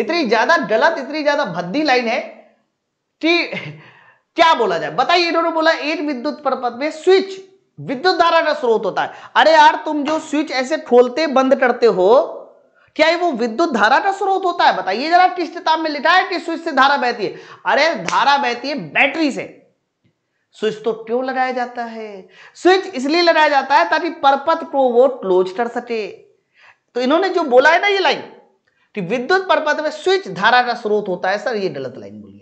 इतनी ज्यादा गलत इतनी ज्यादा भद्दी लाइन है कि क्या बोला जाए बताइए इन्होंने बोला एक विद्युत परपथ में स्विच विद्युत धारा का स्रोत होता है अरे यार तुम जो स्विच ऐसे खोलते बंद करते हो क्या ये वो विद्युत धारा का स्रोत होता है बताइए जरा किस किताब में लिखा है कि स्विच से धारा बहती है अरे धारा बहती है बैटरी से स्विच तो क्यों लगाया जाता है स्विच इसलिए लगाया जाता है ताकि परपथ को वो क्लोज कर सके तो इन्होंने जो बोला है ना ये लाइन कि विद्युत परपथ में स्विच धारा का स्रोत होता है सर ये गलत लाइन बोली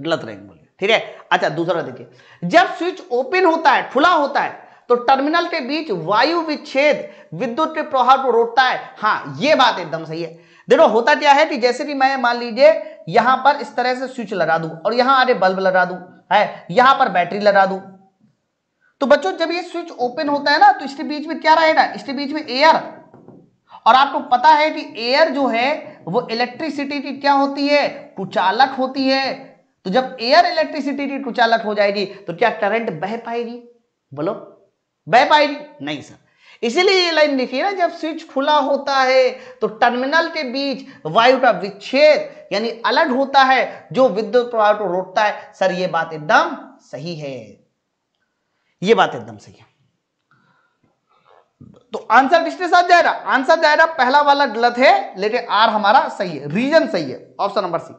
गलत रहेंगे बोलिए ठीक है अच्छा दूसरा देखिए जब स्विच ओपन होता है खुला होता है तो टर्मिनल के बीच वायु विच्छेद विद्युत के प्रभाव को रोकता है हाँ ये बात एकदम सही है देखो होता क्या है कि जैसे कि मैं मान लीजिए यहां पर इस तरह से स्विच लगा दू और यहां आगे बल्ब लगा दू है यहां पर बैटरी लगा दू तो बच्चों जब ये स्विच ओपन होता है ना तो इसके बीच में क्या रहेगा इसके बीच में एयर और आपको पता है कि एयर जो है वो इलेक्ट्रिसिटी की क्या होती है कुचालक होती है तो जब एयर इलेक्ट्रिसिटी की कुचालक हो जाएगी तो क्या करंट बह पाएगी बोलो बह पाएगी नहीं सर इसीलिए ये लाइन लिखी ना जब स्विच खुला होता है तो टर्मिनल के बीच वायु का विच्छेद यानी अलग होता है जो विद्युत प्रवाह को रोकता है सर ये बात एकदम सही है ये बात एकदम सही है तो आंसर किसके साथ जाएगा आंसर जाएगा पहला वाला गलत है लेकिन आर हमारा सही है रीजन सही है ऑप्शन नंबर सी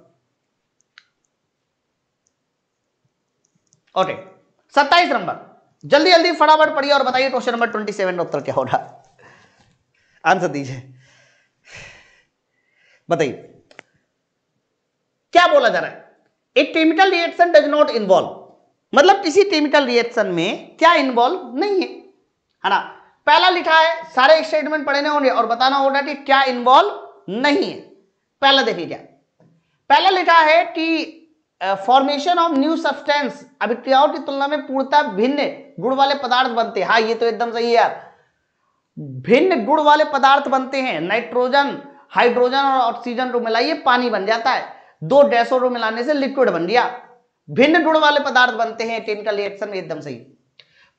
ओके सत्ताईस नंबर जल्दी जल्दी फटाफट पढ़िए और बताइए क्वेश्चन नंबर ट्वेंटी सेवन उत्तर क्या हो रहा आंसर दीजिए बताइए क्या बोला जा रहा है a chemical reaction does not involve मतलब किसी केमिकल रिएक्शन में क्या इन्वॉल्व नहीं है है ना पहला लिखा है सारे स्टेटमेंट पढ़ने होंगे और बताना होगा कि क्या इन्वॉल्व नहीं है पहला देखिए क्या पहला लिखा है कि फॉर्मेशन ऑफ न्यू सब्सटेंस अभिक्रियाओं की तुलना में पूर्णतः भिन्न गुण वाले पदार्थ बनते हैं हाँ ये तो एकदम सही है यार भिन्न गुण वाले पदार्थ बनते हैं नाइट्रोजन हाइड्रोजन और ऑक्सीजन को मिलाइए पानी बन जाता है दो डेसो को मिलाने से लिक्विड बन गया भिन्न गुण वाले पदार्थ बनते हैं केमिकल रिएक्शन एकदम सही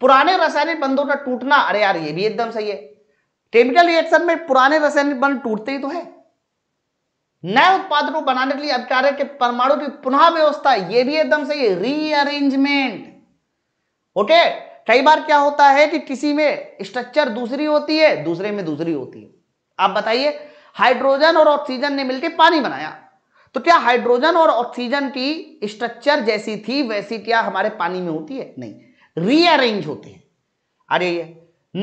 पुराने रासायनिक बंधों का टूटना अरे यार ये भी एकदम सही है केमिकल रिएक्शन में पुराने रासायनिक बंध टूटते ही तो है नए उत्पादों बनाने के लिए अब कह परमाणु की पुनः व्यवस्था ये भी एकदम सही है रीअरेंजमेंट ओके कई बार क्या होता है कि किसी में स्ट्रक्चर दूसरी होती है दूसरे में दूसरी होती है आप बताइए हाइड्रोजन और ऑक्सीजन ने मिलकर पानी बनाया तो क्या हाइड्रोजन और ऑक्सीजन की स्ट्रक्चर जैसी थी वैसी क्या हमारे पानी में होती है नहीं रीअरेंज होते हैं अरे ये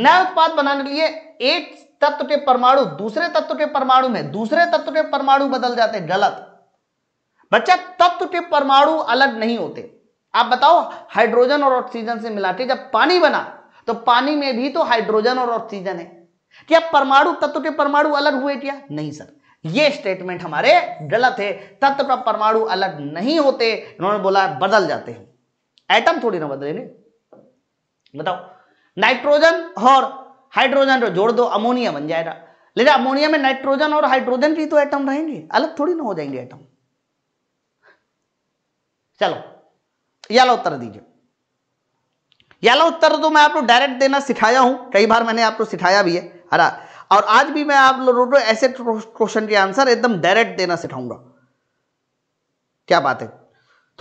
नए उत्पाद बनाने के लिए एक तत्व के परमाणु दूसरे तत्व के परमाणु में दूसरे तत्व के परमाणु बदल जाते गलत बच्चा तत्व के परमाणु अलग नहीं होते आप बताओ हाइड्रोजन और ऑक्सीजन से मिलाते जब पानी बना तो पानी में भी तो हाइड्रोजन और ऑक्सीजन है क्या परमाणु तत्व के परमाणु अलग हुए क्या नहीं सर ये स्टेटमेंट हमारे गलत है तत्व का परमाणु अलग नहीं होते इन्होंने बोला बदल जाते हैं एटम थोड़ी ना बदलेंगे बताओ नाइट्रोजन और हाइड्रोजन जोड़ दो अमोनिया बन जाएगा लेकिन अमोनिया में नाइट्रोजन और हाइड्रोजन की तो एटम रहेंगे अलग थोड़ी ना हो जाएंगे एटम चलो याला उत्तर दीजिए याला उत्तर तो मैं आपको डायरेक्ट देना सिखाया हूं कई बार मैंने आपको सिखाया भी है हरा और आज भी मैं आप लोगों को ऐसे क्वेश्चन के आंसर एकदम डायरेक्ट देना सिखाऊंगा क्या बात है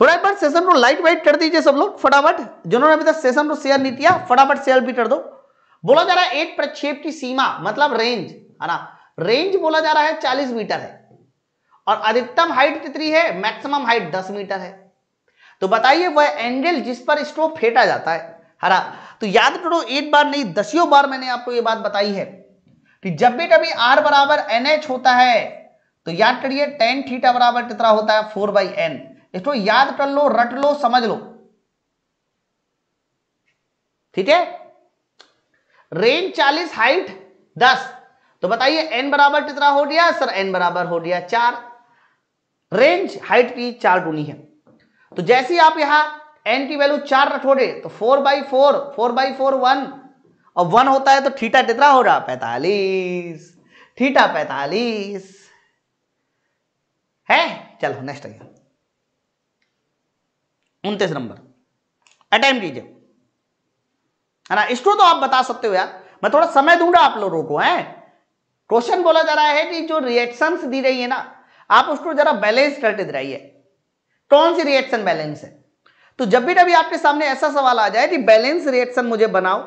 थोड़ा एक बार सेशन को लाइट वाइट कर दीजिए सब लोग फटाफट जिन्होंने अभी तक सेशन को शेयर नहीं किया फटाफट शेयर भी कर दो बोला जा रहा है एक प्रक्षेप की सीमा मतलब रेंज है ना रेंज बोला जा रहा है चालीस मीटर है और अधिकतम हाइट कितनी है मैक्सिमम हाइट दस मीटर है तो बताइए वह एंगल जिस पर स्टो फेंटा जाता है हरा तो याद करो एक बार नहीं दसियों बार मैंने आपको यह बात बताई है कि जब भी कभी आर बराबर एन एच होता है तो याद करिए टेन थीटा बराबर कितना होता है फोर बाई एन इसको याद कर लो रट लो समझ लो ठीक है रेंज चालीस हाइट दस तो बताइए एन बराबर कितना हो गया सर एन बराबर हो गया चार रेंज हाइट की चार गुनी है तो जैसे ही आप यहां एन की वैल्यू चार रखोगे तो four by four four by four one और वन होता है तो थीटा कितना हो रहा पैतालीस थीटा पैतालीस है चलो नेक्स्ट आइए उनतीस नंबर अटेम्प्ट कीजिए है ना इसको तो आप बता सकते हो यार मैं थोड़ा समय दूंगा आप लोगों को है क्वेश्चन बोला जा रहा है कि जो रिएक्शन दी रही है ना आप उसको जरा बैलेंस करके दिलाइए कौन सी रिएक्शन बैलेंस है तो जब भी कभी आपके सामने ऐसा सवाल आ जाए कि बैलेंस रिएक्शन मुझे बनाओ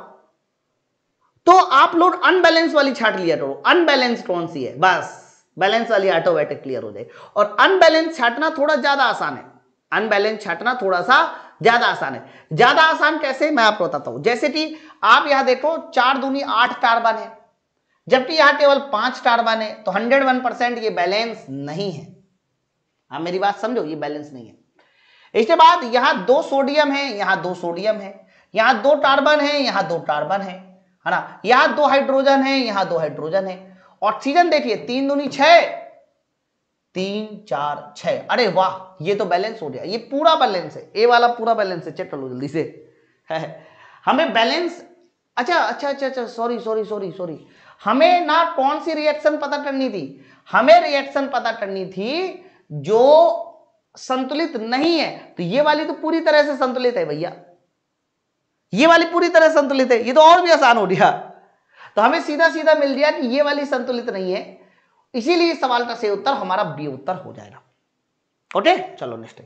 तो आप लोग अनबैलेंस वाली छाट लिया करो अनबैलेंस कौन सी है बस बैलेंस वाली ऑटोमेटिक क्लियर हो जाए और अनबैलेंस छाटना थोड़ा ज्यादा आसान है अनबैलेंस छाटना थोड़ा सा ज्यादा आसान है ज्यादा आसान कैसे मैं आपको बताता हूं जैसे कि आप यहां देखो चार दूनी आठ कार्बन है जबकि यहां केवल पांच कार्बन है तो हंड्रेड वन परसेंट ये बैलेंस नहीं है आप मेरी बात समझो ये बैलेंस नहीं है इसके बाद यहां दो सोडियम है यहां दो सोडियम है यहां दो कार्बन है यहां दो कार्बन है ना यहां दो हाइड्रोजन है यहां दो हाइड्रोजन है ऑक्सीजन देखिए तीन दूनी छह तीन चार छ अरे वाह ये तो बैलेंस हो गया ये पूरा बैलेंस है ए वाला पूरा बैलेंस है चेक कर लो जल्दी से [LAUGHS] हमें बैलेंस अच्छा अच्छा अच्छा अच्छा सॉरी सॉरी सॉरी सॉरी हमें ना कौन सी रिएक्शन पता करनी थी हमें रिएक्शन पता करनी थी जो संतुलित नहीं है तो ये वाली तो पूरी तरह से संतुलित है भैया ये वाली पूरी तरह संतुलित है ये तो और भी आसान हो गया तो हमें सीधा सीधा मिल गया कि ये वाली संतुलित नहीं है इसीलिए सवाल का सही उत्तर हमारा बी उत्तर हो जाएगा ओके चलो नेक्स्ट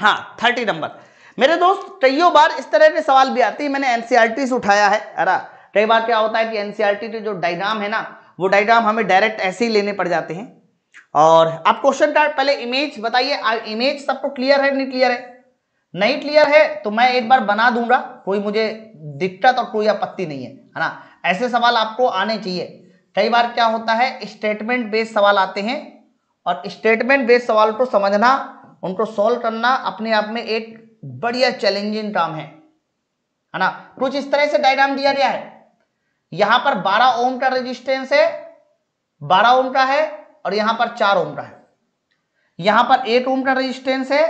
हाँ थर्टी नंबर मेरे दोस्त कईयों बार इस तरह के सवाल भी आते हैं मैंने एनसीआरटी से e उठाया है अरे कई बार क्या होता है कि एनसीआरटी e के जो डायग्राम है ना वो डायग्राम हमें डायरेक्ट ऐसे ही लेने पड़ जाते हैं और आप क्वेश्चन कार्ड पहले इमेज बताइए इमेज सबको क्लियर है नहीं क्लियर है नहीं क्लियर है तो मैं एक बार बना दूंगा कोई मुझे दिक्कत और कोई आपत्ति नहीं है है ना ऐसे सवाल आपको आने चाहिए कई बार क्या होता है स्टेटमेंट बेस्ड सवाल आते हैं और स्टेटमेंट बेस्ड सवाल को समझना उनको सॉल्व करना अपने आप में एक बढ़िया चैलेंजिंग काम है है ना कुछ इस तरह से डायग्राम दिया गया है यहां पर 12 ओम का रेजिस्टेंस है 12 ओम का है और यहां पर 4 ओम का है यहां पर 8 ओम का रेजिस्टेंस है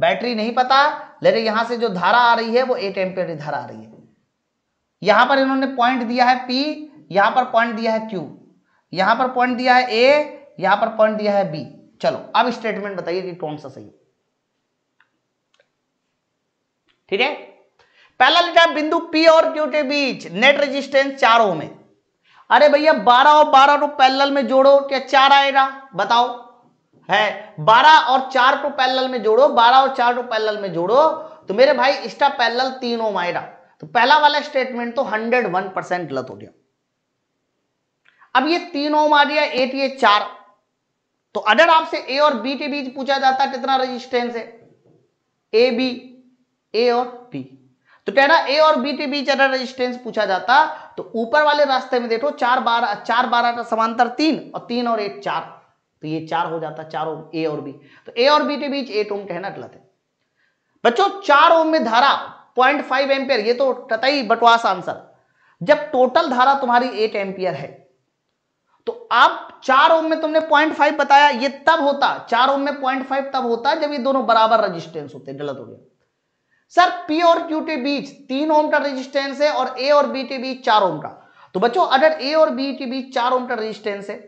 बैटरी नहीं पता लेकिन यहां से जो धारा आ रही है वो एट एम्पेयर धारा आ रही है यहां पर इन्होंने पॉइंट दिया है पी यहां पर पॉइंट दिया है क्यू यहां पर पॉइंट दिया है ए यहां पर पॉइंट दिया है बी चलो अब स्टेटमेंट बताइए कि कौन सा सही ठीक है पहला लिखा है बिंदु पी और क्यू के बीच नेट रेजिस्टेंस चार ओम है अरे भैया बारह और बारह को पैरेलल में जोड़ो क्या चार आएगा बताओ है बारह और चार को पैरेलल में जोड़ो बारह और चार को पैरेलल में जोड़ो तो मेरे भाई इसका पैरेलल तीन ओम आएगा तो पहला वाला स्टेटमेंट तो हंड्रेड वन परसेंट गलत हो गया अब ये तीन ओम आ रही एट ये चार तो अगर आपसे ए और बी के बीच पूछा जाता कितना रेजिस्टेंस है ए बी ए और बी तो कहना ए और बी के बीच अगर रेजिस्टेंस पूछा जाता तो ऊपर वाले रास्ते में देखो चार बारह चार बारह का समांतर तीन और तीन और एक चार तो ये चार हो जाता चार ओम ए और बी तो ए और बी के बीच एट ओम कहना गलत है बच्चों चार ओम में धारा पॉइंट फाइव एम्पियर ये तो कतई बटवास आंसर जब टोटल धारा तुम्हारी एट एम्पियर है आप चार ओम में तुमने पॉइंट फाइव बताया ये तब होता चार ओम में पॉइंट फाइव तब होता जब ये दोनों बराबर रेजिस्टेंस होते गलत हो गया सर पी और क्यू के बीच तीन ओम का रेजिस्टेंस है और ए और बी के बीच चार ओम का तो बच्चों अगर ए और बी के बीच चार ओम का रजिस्टेंस है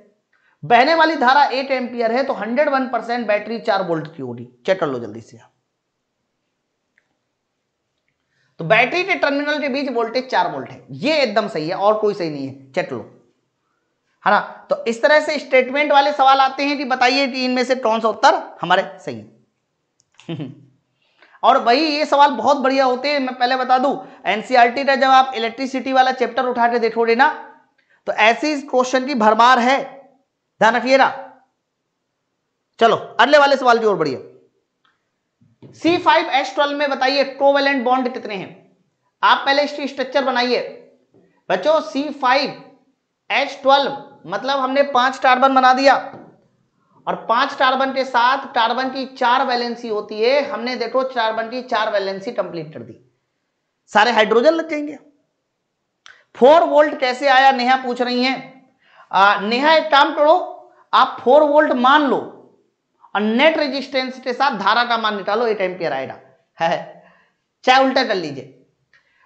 बहने वाली धारा एट एम्पियर है तो हंड्रेड वन परसेंट बैटरी चार वोल्ट की होगी चेक कर लो जल्दी से तो बैटरी के टर्मिनल के बीच वोल्टेज चार वोल्ट है ये एकदम सही है और कोई सही नहीं है चेक लो है ना तो इस तरह से स्टेटमेंट वाले सवाल आते हैं कि बताइए कि इनमें से कौन सा उत्तर हमारे सही और भाई ये सवाल बहुत बढ़िया होते हैं मैं पहले बता दूं एनसीईआरटी e का जब आप इलेक्ट्रिसिटी वाला चैप्टर उठा के देखोगे ना तो ऐसी क्वेश्चन की भरमार है ध्यान रखिए ना चलो अगले वाले सवाल की और बढ़िया सी फाइव एस ट्वेल्व में बताइए कोवेलेंट बॉन्ड कितने हैं आप पहले इसकी स्ट्रक्चर बनाइए बच्चों सी फाइव एच ट्वेल्व मतलब हमने पांच टार्बन बना दिया और पांच टार्बन के साथ टार्बन की चार वैलेंसी होती है हमने देखो टार्बन की चार वैलेंसी कंप्लीट कर दी सारे हाइड्रोजन लग जाएंगे फोर वोल्ट कैसे आया नेहा पूछ रही है आ, नेहा एक काम करो आप फोर वोल्ट मान लो और नेट रेजिस्टेंस के साथ धारा का मान निकालो एट एम्पियर आएगा है चाहे उल्टा कर लीजिए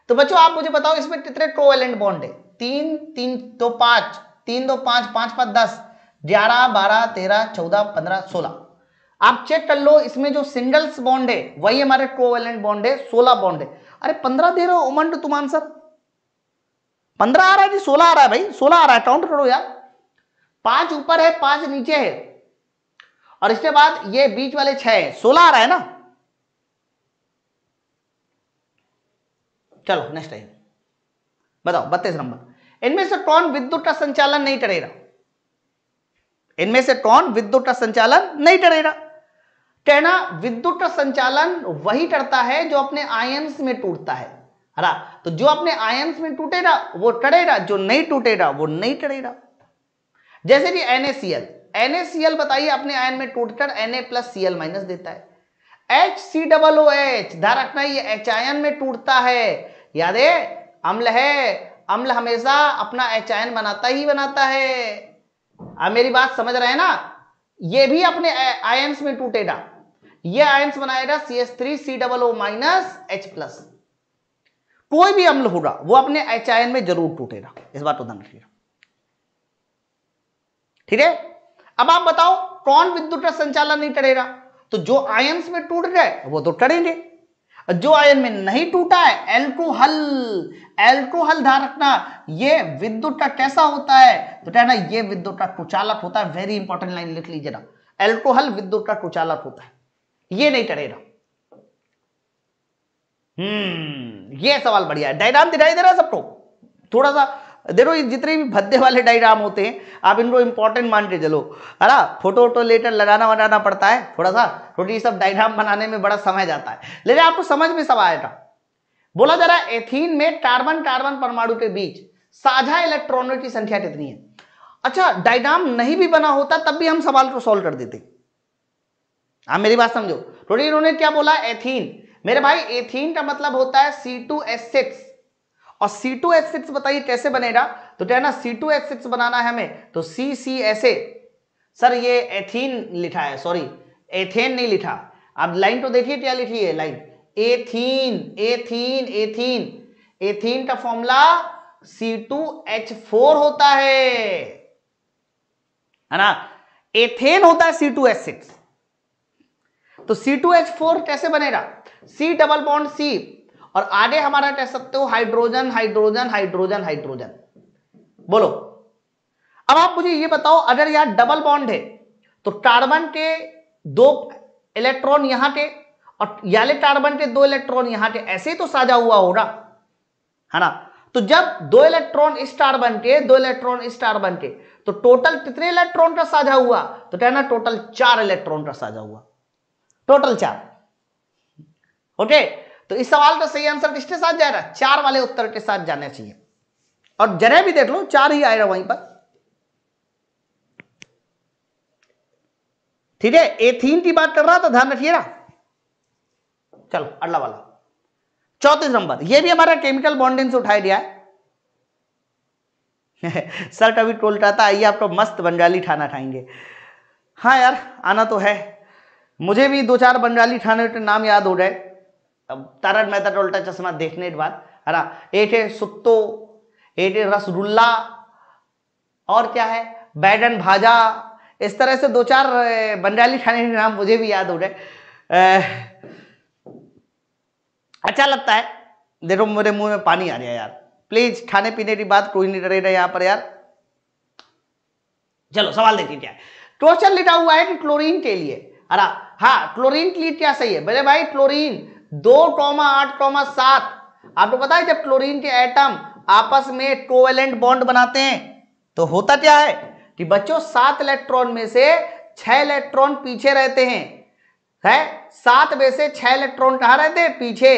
तो बच्चों आप मुझे बताओ इसमें कितने कोवेलेंट बॉन्ड है तीन तीन दो तो पांच तीन दो पांच पांच पांच दस ग्यारह बारह तेरह चौदह पंद्रह सोलह आप चेक कर लो इसमें जो सिंगल्स बॉन्ड है वही हमारे कोवेलेंट बॉन्ड है सोलह बॉन्ड है अरे पंद्रह दे रहे हो उमंड तुम आंसर पंद्रह आ रहा है सोलह आ रहा है भाई सोलह आ रहा है काउंट करो यार पांच ऊपर है पांच नीचे है और इसके बाद ये बीच वाले छह है सोलह आ रहा है ना चलो नेक्स्ट टाइम बताओ बत्तीस नंबर इनमें से कौन विद्युत का संचालन नहीं करेगा इनमें से कौन विद्युत का संचालन नहीं करेगा कहना विद्युत का संचालन वही करता है जो अपने आयंस में टूटता है हरा तो जो अपने आयंस में टूटेगा वो टड़ेगा जो नहीं टूटेगा वो नहीं टड़ेगा जैसे कि NaCl NaCl बताइए अपने आयन में टूटकर Na प्लस सी माइनस देता है H C double O H ध्यान रखना ये एच आयन में टूटता है याद है अम्ल है अम्ल हमेशा अपना एच आयन बनाता ही बनाता है आप मेरी बात समझ रहे हैं ना ये भी अपने आयंस में टूटेगा ये आयंस बनाएगा C S three C double O minus H plus कोई भी अम्ल होगा वो अपने एच आयन में जरूर टूटेगा इस बात को ध्यान रखिएगा ठीक है अब आप बताओ कौन विद्युत संचालन नहीं करेगा तो जो आयंस में टूट गए वो तो करेंगे जो आयन में नहीं टूटा है एल्कोहल एल्कोहल ध्यान रखना ये विद्युत का कैसा होता है तो कहना ये विद्युत का कुचालक होता है वेरी इंपॉर्टेंट लाइन लिख लीजिए ना एल्कोहल विद्युत का कुचालक होता है ये नहीं टरेगा हम्म ये सवाल बढ़िया है डायग्राम दिखाई दे रहा है सबको थोड़ा सा देखो ये जितने भी भद्दे वाले डायग्राम होते हैं आप इनको इंपॉर्टेंट मान के चलो है ना फोटो वोटो लेटर लगाना वगाना पड़ता है थोड़ा सा थोड़ी सब डायग्राम बनाने में बड़ा समय जाता है लेकिन आपको समझ में सब आएगा बोला जा रहा है एथीन में कार्बन कार्बन परमाणु के बीच साझा इलेक्ट्रॉनों की संख्या कितनी है अच्छा डायग्राम नहीं भी बना होता तब भी हम सवाल को सॉल्व कर देते आप हाँ, मेरी बात समझो थोड़ी इन्होंने क्या बोला एथीन मेरे भाई एथीन का मतलब होता है सी टू एस सिक्स और सी टू एच सिक्स बताइए कैसे बनेगा तो क्या ना सी टू एच सिक्स बनाना है हमें तो C C S A sir ये एथीन लिखा है सॉरी एथेन नहीं लिखा अब लाइन तो देखिए क्या लिखी है line ethene ethene ethene ethene का formula C two H four होता है है ना एथेन होता है सी टू एच सिक्स तो सी टू एच फोर कैसे बनेगा सी डबल बॉन्ड सी और आगे हमारा कह सकते हो हाइड्रोजन हाइड्रोजन हाइड्रोजन हाइड्रोजन बोलो अब आप मुझे ये बताओ अगर यहां डबल बॉन्ड है तो कार्बन के दो इलेक्ट्रॉन यहां के और याले कार्बन के दो इलेक्ट्रॉन यहां के ऐसे ही तो साझा हुआ होगा है ना तो जब दो इलेक्ट्रॉन इस कार्बन के दो इलेक्ट्रॉन इस कार्बन के तो टोटल कितने इलेक्ट्रॉन का साझा हुआ तो कहना टोटल चार इलेक्ट्रॉन का साझा हुआ टोटल चार ओके तो इस सवाल का सही आंसर किसके साथ जा रहा है चार वाले उत्तर के साथ जाना चाहिए और जरे भी देख लो चार ही आएगा वहीं पर ठीक है एथीन की बात कर रहा था ध्यान रखिएगा चलो अगला वाला चौतीस नंबर ये भी हमारा केमिकल बॉन्डिंग से उठाया गया है [LAUGHS] सर कभी टोल रहा था आइए आप मस्त बंगाली खाना खाएंगे हाँ यार आना तो है मुझे भी दो चार बंगाली खाने के नाम याद हो गए तारड़ मेहता डोल्टा चश्मा देखने के बाद है ना है सुत्तो है रसगुल्ला और क्या है बैडन भाजा इस तरह से दो चार बंडाली खाने के नाम मुझे भी याद हो रहे अच्छा लगता है देखो मेरे मुंह में पानी आ रहा है यार प्लीज खाने पीने की बात कोई नहीं डरेगा यहाँ पर यार चलो सवाल देखिए क्या है क्वेश्चन लिखा हुआ है कि क्लोरीन के लिए अरे हाँ क्लोरीन के लिए क्या सही है बोले भाई क्लोरीन दो कॉमा आठ कॉमा सात आपको पता है जब क्लोरीन के एटम आपस में कोवेलेंट बॉन्ड बनाते हैं तो होता क्या है कि बच्चों सात इलेक्ट्रॉन में से छह इलेक्ट्रॉन पीछे रहते हैं है सात में से छह इलेक्ट्रॉन कहा रहते हैं पीछे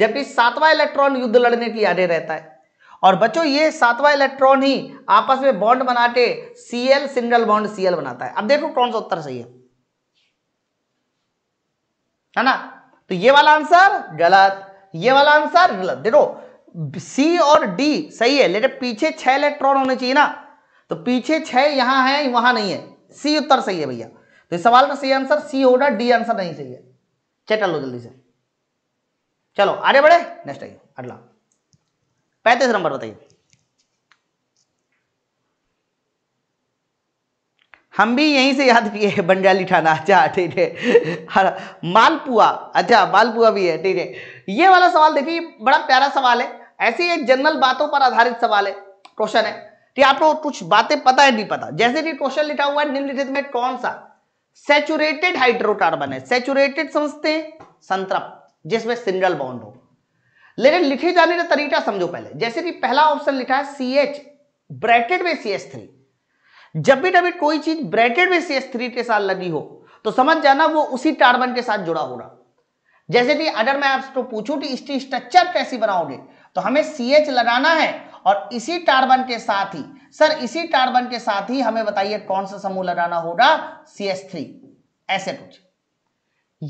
जबकि सातवां इलेक्ट्रॉन युद्ध लड़ने की आगे रहता है और बच्चों ये सातवां इलेक्ट्रॉन ही आपस में बॉन्ड बना के सीएल सिंगल बॉन्ड सीएल बनाता है अब देखो कौन सा उत्तर सही है ना तो ये वाला आंसर गलत ये वाला आंसर गलत देखो सी और डी सही है लेकिन पीछे छह इलेक्ट्रॉन होने चाहिए ना तो पीछे छह यहां है वहां नहीं है सी उत्तर सही है भैया तो इस सवाल का सही आंसर सी होगा डी आंसर नहीं सही है चेक कर लो जल्दी से चलो आगे बढ़े नेक्स्ट आइए अगला पैंतीस नंबर बताइए हम भी यहीं से याद किए हैं बंजाली ठाना अच्छा ठीक है मालपुआ अच्छा मालपुआ भी है ठीक है ये वाला सवाल देखिए बड़ा प्यारा सवाल है ऐसी एक जनरल बातों पर आधारित सवाल है क्वेश्चन है कि आपको कुछ बातें पता है नहीं पता जैसे कि क्वेश्चन लिखा हुआ है निम्नलिखित में कौन सा सेचुरेटेड हाइड्रोकार्बन है सेचुरेटेड समझते हैं संतृप्त जिसमें सिंगल बॉन्ड हो लेकिन लिखे जाने का तरीका समझो पहले जैसे कि पहला ऑप्शन लिखा है सी एच ब्रैकेट में सी एच थ्री जब भी कभी कोई चीज ब्रैकेट में सी थ्री के साथ लगी हो तो समझ जाना वो उसी कार्बन के साथ जुड़ा होगा जैसे कि अगर मैं आपको पूछूं कि इसकी स्ट्रक्चर कैसी बनाओगे तो हमें सी एच लगाना है और इसी कार्बन के साथ ही सर इसी कार्बन के साथ ही हमें बताइए कौन सा समूह लगाना होगा सी एस थ्री ऐसे कुछ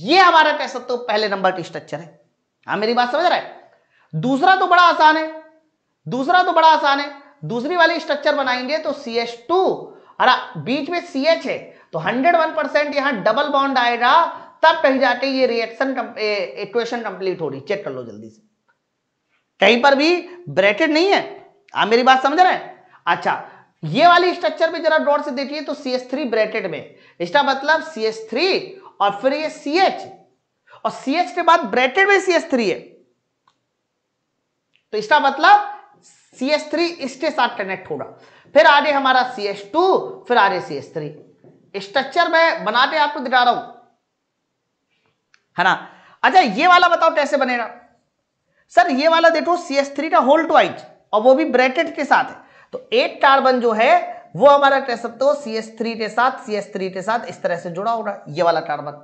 ये हमारा कह सकते हो पहले नंबर की स्ट्रक्चर है हाँ मेरी बात समझ रहा है दूसरा तो बड़ा आसान है दूसरा तो बड़ा आसान है दूसरी वाली स्ट्रक्चर बनाएंगे तो सी एच टू अरे बीच में सी एच है तो हंड्रेड वन परसेंट यहां डबल बॉन्ड आएगा तब कहीं जाते ये रिएक्शन इक्वेशन कंप्लीट हो रही चेक कर लो जल्दी से कहीं पर भी ब्रेटेड नहीं है आप मेरी बात समझ रहे हैं अच्छा ये वाली स्ट्रक्चर भी जरा डॉट से देखिए तो सी एस थ्री ब्रेटेड में इसका मतलब सी एस थ्री और फिर ये सी एच और सी एच के बाद ब्रेटेड में सी एस थ्री है तो इसका मतलब सी एस थ्री इसके साथ कनेक्ट होगा फिर आगे हमारा सी एस टू फिर आगे सी एस थ्री स्ट्रक्चर में बनाते आपको दिखा रहा हूं है ना अच्छा ये वाला बताओ कैसे बनेगा सर ये वाला देखो सी एस थ्री का होल ट्वाइज और वो भी ब्रैकेट के साथ है तो एक कार्बन जो है वो हमारा कह सकते हो सी एस थ्री के साथ सी एस थ्री के साथ इस तरह से जुड़ा होगा ये वाला कार्बन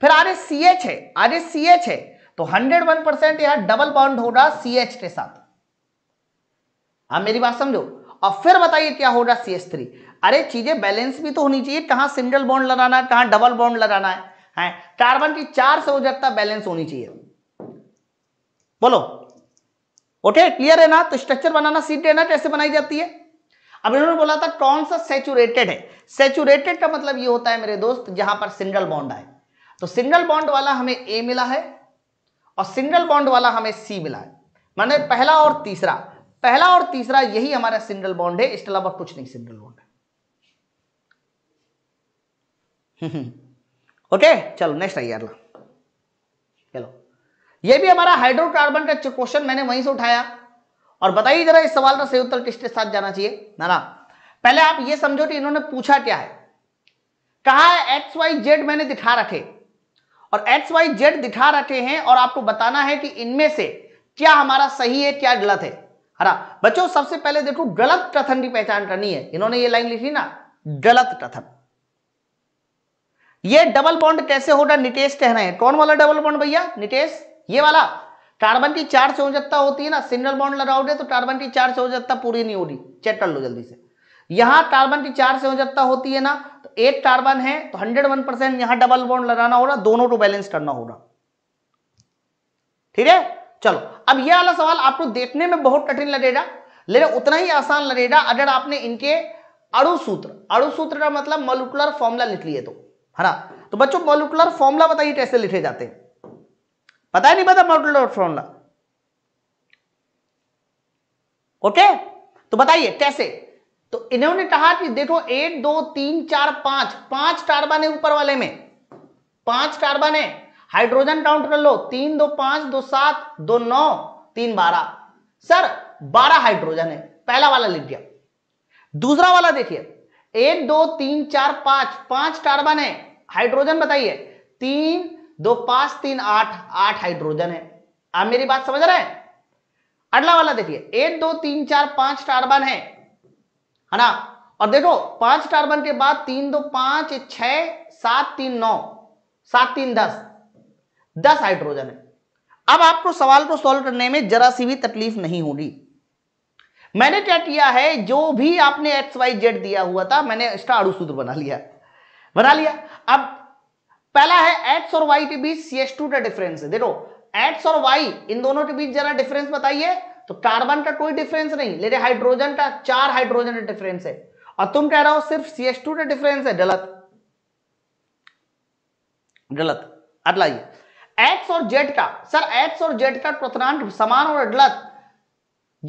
फिर आर सी एच है आर सी एच है तो हंड्रेड वन परसेंट यहां डबल बाउंड होगा सी एच के साथ अब हाँ, मेरी बात समझो और फिर बताइए क्या होगा सी एस थ्री अरे चीजें बैलेंस भी तो होनी चाहिए कहां सिंगल बॉन्ड लगाना है कहां डबल बॉन्ड लगाना है कार्बन की चार से उजरता बैलेंस होनी चाहिए बोलो ओके क्लियर है ना तो स्ट्रक्चर बनाना सीट ना कैसे बनाई जाती है अब इन्होंने बोला था कौन सा सेचुरेटेड है सेचुरेटेड का मतलब ये होता है मेरे दोस्त जहां पर सिंगल बॉन्ड आए तो सिंगल बॉन्ड वाला हमें ए मिला है और सिंगल बॉन्ड वाला हमें सी मिला है माने पहला और तीसरा पहला और तीसरा यही हमारा सिंगल बॉन्ड है इसके अलावा कुछ नहीं सिंगल बॉन्ड है ओके [LAUGHS] चलो नेक्स्ट आइए अगला चलो ये भी हमारा हाइड्रोकार्बन का क्वेश्चन मैंने वहीं से उठाया और बताइए जरा इस सवाल का सही उत्तर किसके साथ जाना चाहिए ना ना पहले आप ये समझो कि इन्होंने पूछा क्या है कहा है एक्स वाई जेड मैंने दिखा रखे और एक्स वाई जेड दिखा रखे हैं और आपको बताना है कि इनमें से क्या हमारा सही है क्या गलत है हरा बच्चों सबसे पहले देखो गलत कथन की पहचान करनी है इन्होंने ये लाइन लिखी ना गलत कथन ये डबल बॉन्ड कैसे होगा नितेश कह रहे हैं कौन वाला डबल बॉन्ड भैया नितेश ये वाला कार्बन की चार संयोजकता होती है ना सिंगल बॉन्ड लगाओगे तो कार्बन की चार संयोजकता पूरी नहीं होगी चेक कर लो जल्दी से यहां कार्बन की चार संयोजकता होती है ना तो एक कार्बन है तो हंड्रेड वन परसेंट यहां डबल बॉन्ड लगाना होगा दोनों को बैलेंस करना होगा ठीक है चलो अब यह वाला सवाल आपको देखने में बहुत कठिन लगेगा लेकिन उतना ही आसान लगेगा अगर आपने इनके अड़ुसूत्र अड़ुसूत्र का मतलब मोलिकुलर फॉर्मूला लिख लिए तो है ना तो बच्चों मोलिकुलर फॉर्मूला बताइए कैसे लिखे जाते हैं पता है नहीं पता मोलिकुलर फॉर्मूला ओके तो बताइए कैसे तो इन्होंने कहा कि देखो एक दो तीन चार पांच पांच कार्बन है ऊपर वाले में पांच कार्बन है हाइड्रोजन काउंट कर लो तीन दो पांच दो सात दो नौ तीन बारह सर बारह हाइड्रोजन है पहला वाला लिख दिया दूसरा वाला देखिए एक दो तीन चार पांच पांच कार्बन है हाइड्रोजन बताइए तीन दो पांच तीन आठ आठ हाइड्रोजन है आप मेरी बात समझ रहे हैं अगला वाला देखिए एक दो तीन चार पांच कार्बन है है ना और देखो पांच कार्बन के बाद तीन दो पांच छह सात तीन नौ सात तीन दस दस हाइड्रोजन है अब आपको सवाल को सॉल्व करने में जरा सी भी तकलीफ नहीं होगी मैंने क्या किया है जो भी आपने एक्स वाई जेड दिया हुआ था मैंने स्टार सूत्र बना लिया बना लिया अब पहला है एक्स और वाई के बीच सी एस टू का डिफरेंस है देखो एक्स और वाई इन दोनों के बीच जरा डिफरेंस बताइए तो कार्बन का कोई डिफरेंस नहीं लेकिन हाइड्रोजन का चार हाइड्रोजन का डिफरेंस है और तुम कह रहे हो सिर्फ सी एस टू का डिफरेंस है गलत गलत अटलाइए एक्स और जेड का सर एक्स और जेड का क्वनांक समान और अडलत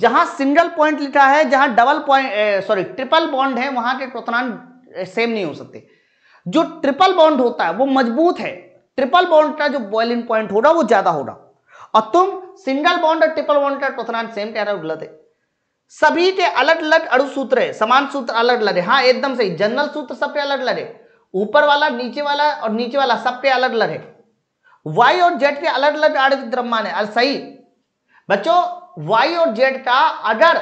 जहां सिंगल पॉइंट लिखा है जहां double point sorry triple bond है वहां के क्वनांक सेम नहीं हो सकते जो ट्रिपल बॉन्ड होता है वो मजबूत है ट्रिपल बॉन्ड का जो बॉइलिंग पॉइंट होगा वो ज्यादा होगा और तुम सिंगल बॉन्ड और ट्रिपल बॉन्ड का क्वनांक सेम कह रहे हो गलत है सभी के अलग अलग अड़ु सूत्र है समान सूत्र अलग अलग है हाँ एकदम सही जनरल सूत्र सबके अलग अलग है ऊपर वाला नीचे वाला और नीचे वाला सबके अलग अलग है वाई और जेड के अलग अलग आणविक द्रव्यमान है सही बच्चों वाई और जेड का अगर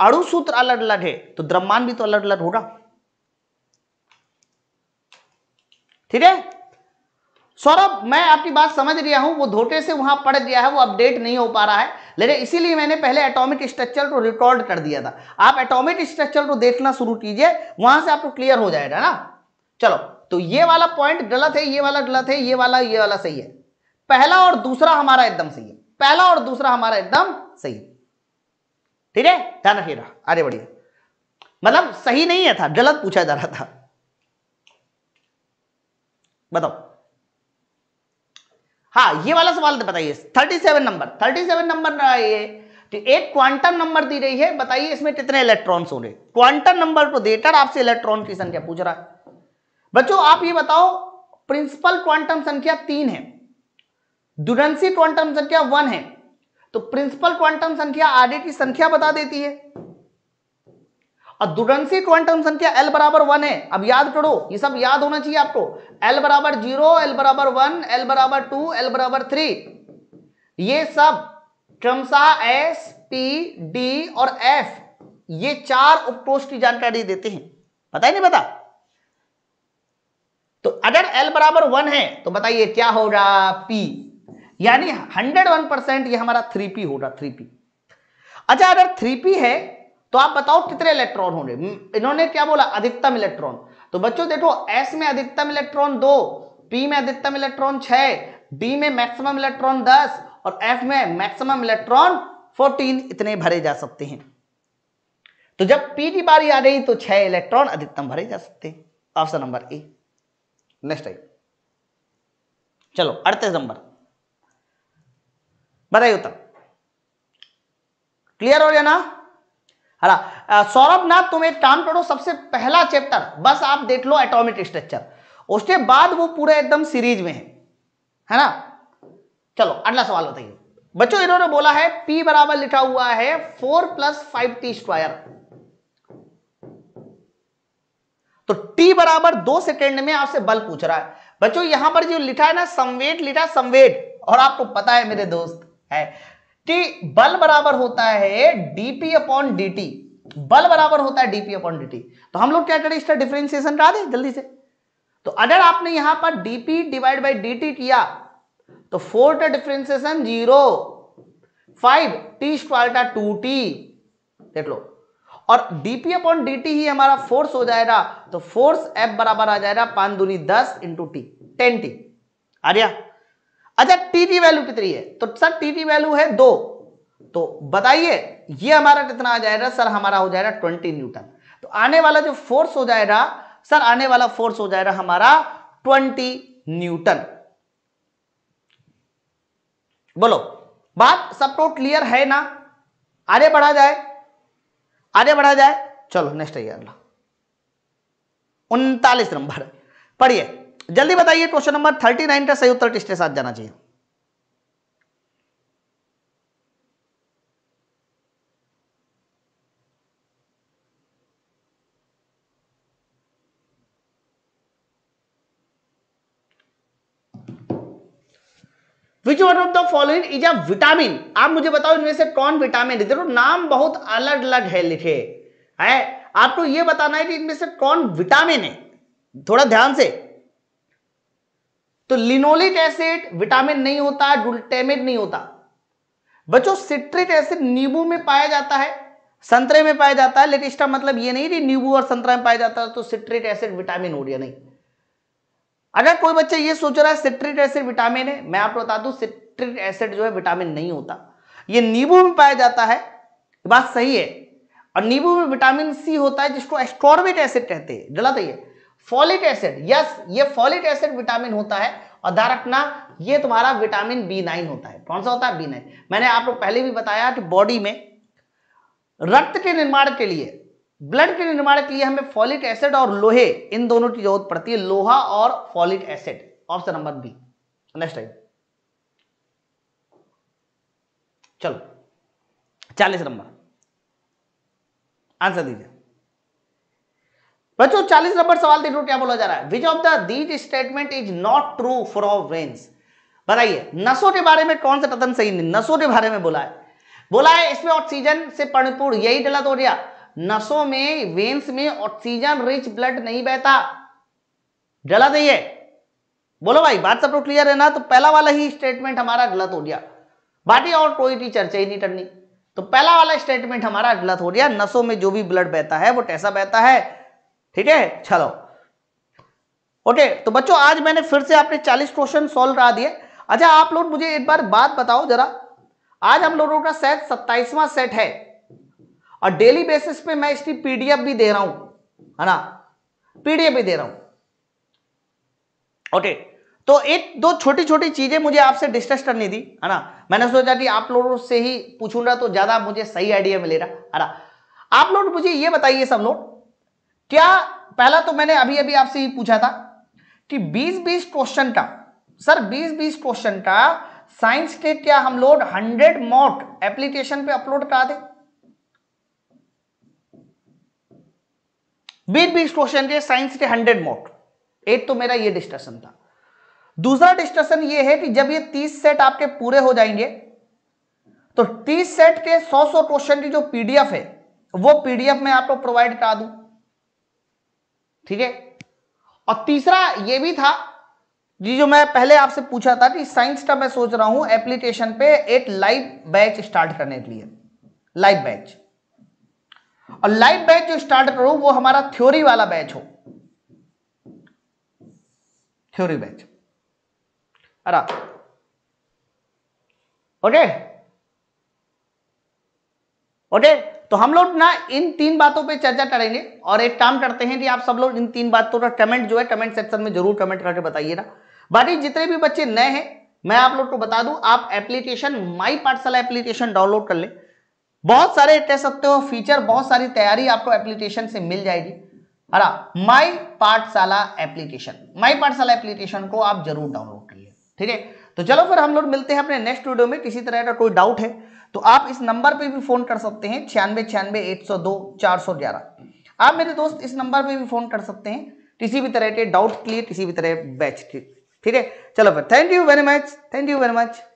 अड़ुसूत्र सूत्र अलग अलग है तो द्रव्यमान भी तो अलग अलग होगा ठीक है सौरभ मैं आपकी बात समझ रहा हूं वो धोखे से वहां पढ़ दिया है वो अपडेट नहीं हो पा रहा है लेकिन इसीलिए मैंने पहले एटॉमिक स्ट्रक्चर को रिकॉर्ड कर दिया था आप एटॉमिक स्ट्रक्चर को देखना शुरू कीजिए वहां से आपको क्लियर हो जाएगा ना चलो तो ये वाला पॉइंट गलत है ये वाला गलत है ये वाला ये वाला सही है पहला और दूसरा हमारा एकदम सही है पहला और दूसरा हमारा एकदम सही ठीक है ध्यान रखिएगा आगे बढ़िए मतलब सही नहीं है था गलत पूछा जा रहा था बताओ हाँ ये वाला सवाल तो बताइए thirty seven number thirty seven number ये तो एक क्वांटम नंबर दी गई है बताइए इसमें कितने इलेक्ट्रॉन्स होंगे क्वांटम नंबर को देकर आपसे इलेक्ट्रॉन की संख्या पूछ रहा है बच्चों आप ये बताओ प्रिंसिपल क्वांटम संख्या तीन है दुरंसी क्वांटम संख्या वन है तो प्रिंसिपल क्वांटम संख्या आगे की संख्या बता देती है और दुरंसी क्वांटम संख्या एल बराबर वन है अब याद करो ये सब याद होना चाहिए आपको एल बराबर जीरो एल बराबर वन एल बराबर टू एल बराबर थ्री ये सब क्रमशाह एस पी डी और एफ ये चार उपकोष की जानकारी देते हैं पता ही नहीं पता तो अगर एल बराबर वन है तो बताइए क्या होगा पी यानी 101 परसेंट यह हमारा थ्री पी होगा थ्री पी अच्छा अगर थ्री पी है तो आप बताओ कितने इलेक्ट्रॉन होंगे इन्होंने क्या बोला अधिकतम इलेक्ट्रॉन तो बच्चों देखो एस में अधिकतम इलेक्ट्रॉन दो पी में अधिकतम इलेक्ट्रॉन छह डी में मैक्सिमम इलेक्ट्रॉन दस और एफ में मैक्सिमम इलेक्ट्रॉन फोर्टीन इतने भरे जा सकते हैं तो जब पी की बारी आ गई तो छह इलेक्ट्रॉन अधिकतम भरे जा सकते हैं ऑप्शन नंबर ए नेक्स्ट आइए चलो अड़तीस नंबर बताइए उत्तर क्लियर हो गया ना हरा सौरभ ना तुम एक काम करो सबसे पहला चैप्टर बस आप देख लो एटॉमिक स्ट्रक्चर उसके बाद वो पूरे एकदम सीरीज में है है ना चलो अगला सवाल बताइए बच्चों इन्होंने बोला है P बराबर लिखा हुआ है four plus five T square तो T बराबर दो सेकेंड में आपसे बल पूछ रहा है बच्चों यहां पर जो लिखा है ना संवेद लिखा संवेद और आपको पता है मेरे दोस्त है कि बल बराबर होता है डीपी अपॉन डी बल बराबर होता है डीपी अपॉन डी तो हम लोग क्या करें इसका डिफ्रेंसिएशन करा दें जल्दी से तो अगर आपने यहां पर डीपी डिवाइड बाई डी किया तो फोर का differentiation zero five T square का टू टी देख लो और डीपी अपॉन डी ही हमारा फोर्स हो जाएगा तो फोर्स एफ बराबर आ जाएगा पांच दूनी दस इंटू टी टेन टी आ गया अच्छा टीवी वैल्यू कितनी है तो सर टीवी वैल्यू है दो तो बताइए ये हमारा कितना आ जाएगा सर हमारा हो जाएगा ट्वेंटी न्यूटन तो आने वाला जो फोर्स हो जाएगा सर आने वाला फोर्स हो जाएगा हमारा ट्वेंटी न्यूटन बोलो बात सबको तो क्लियर है ना आगे बढ़ा जाए आगे बढ़ा जाए चलो नेक्स्ट आइए अगला उनतालीस नंबर पढ़िए जल्दी बताइए क्वेश्चन नंबर थर्टी नाइन का सही उत्तर किसके साथ जाना चाहिए which one of the following is a vitamin आप मुझे बताओ इनमें से कौन विटामिन है देखो नाम बहुत अलग अलग है लिखे है आपको यह बताना है कि इनमें से कौन विटामिन है थोड़ा ध्यान से तो लिनोलिक एसिड विटामिन नहीं होता डुलटेमिड नहीं होता बच्चों सिट्रिक एसिड नींबू में पाया जाता है संतरे में पाया जाता है लेकिन इसका मतलब ये नहीं कि नींबू और संतरा में पाया जाता है तो सिट्रिक एसिड विटामिन हो रहा नहीं अगर कोई बच्चा ये सोच रहा है सिट्रिक एसिड विटामिन है मैं आपको बता दू सिट्रिक एसिड जो है विटामिन नहीं होता ये नींबू में पाया जाता है बात सही है और नींबू में विटामिन सी होता है जिसको एस्टोरबिक एसिड कहते हैं गलत है फॉलिक एसिड यस ये फॉलिक एसिड विटामिन होता है और ध्यान रखना ये तुम्हारा विटामिन बी नाइन होता है कौन सा होता है बी नाइन मैंने आपको पहले भी बताया कि बॉडी में रक्त के निर्माण के लिए ब्लड के निर्माण के लिए हमें फॉलिक एसिड और लोहे इन दोनों की जरूरत पड़ती है लोहा और folic acid option number B next आइए चलो चालीस नंबर आंसर दीजिए बच्चों 40 नंबर सवाल देखो क्या बोला जा रहा है which of the these statement is not true for of veins बताइए नसों के बारे में कौन सा कथन सही नहीं नसों के बारे में बोला है बोला है इसमें ऑक्सीजन से परिपूर्ण यही गलत तो हो गया नसों में वेन्स में ऑक्सीजन रिच ब्लड नहीं बहता गलत तो है ये बोलो भाई बात सब क्लियर तो है ना तो पहला वाला ही स्टेटमेंट हमारा गलत हो गया बाकी और कोई भी चर्चा ही नहीं करनी तो पहला वाला स्टेटमेंट हमारा गलत हो गया नसों में जो भी ब्लड बहता है वो कैसा बहता है ठीक है चलो ओके तो बच्चों आज मैंने फिर से आपने 40 क्वेश्चन सॉल्व करा दिए अच्छा आप लोग मुझे एक बार बात बताओ जरा आज हम लोगों का सेट सत्ताईसवां सेट है और डेली बेसिस पे मैं इसकी पीडीएफ भी दे रहा हूं है ना पीडीएफ भी दे रहा हूं ओके तो एक दो छोटी छोटी चीजें मुझे आपसे डिस्कस करनी थी है ना मैंने सोचा कि आप लोगों से ही पूछूंगा तो ज्यादा मुझे सही आइडिया मिलेगा है ना आप लोग मुझे ये बताइए सब लोग क्या पहला तो मैंने अभी अभी आपसे ये पूछा था कि 20-20 क्वेश्चन का सर 20-20 क्वेश्चन का साइंस के क्या हम लोग 100 मॉक एप्लीकेशन पे अपलोड करा दे बीस बीस क्वेश्चन के साइंस के हंड्रेड मॉक एक तो मेरा ये डिस्कशन था दूसरा डिस्कशन ये है कि जब ये तीस सेट आपके पूरे हो जाएंगे तो तीस सेट के सौ सौ क्वेश्चन की जो पीडीएफ है वो पीडीएफ में आपको प्रोवाइड करा दूं ठीक है और तीसरा ये भी था जी जो मैं पहले आपसे पूछा था कि साइंस का मैं सोच रहा हूं एप्लीकेशन पे एक लाइव बैच स्टार्ट करने के लिए लाइव बैच और लाइव बैच जो स्टार्ट करो वो हमारा थ्योरी वाला बैच हो थ्योरी बैच अरा ओके ओके तो हम लोग ना इन तीन बातों पे चर्चा करेंगे और एक काम करते हैं कि आप सब लोग इन तीन बातों का कमेंट जो है कमेंट सेक्शन में जरूर कमेंट करके बताइएगा बाकी जितने भी बच्चे नए हैं मैं आप लोग को बता दूं आप application my parcel application download कर ले बहुत सारे कह सकते हो फीचर बहुत सारी तैयारी आपको एप्लीकेशन से मिल जाएगी अरा माई पाठशाला एप्लीकेशन माई पाठशाला एप्लीकेशन को आप जरूर डाउनलोड करिए ठीक है तो चलो फिर हम लोग मिलते हैं अपने नेक्स्ट वीडियो में किसी तरह का कोई डाउट है तो आप इस नंबर पे भी फ़ोन कर सकते हैं छियानवे छियानवे एक सौ दो चार सौ ग्यारह आप मेरे दोस्त इस नंबर पे भी फ़ोन कर सकते हैं किसी भी तरह के डाउट के लिए किसी भी तरह बैच ठीक ठीक है चलो फिर thank you very much thank you very much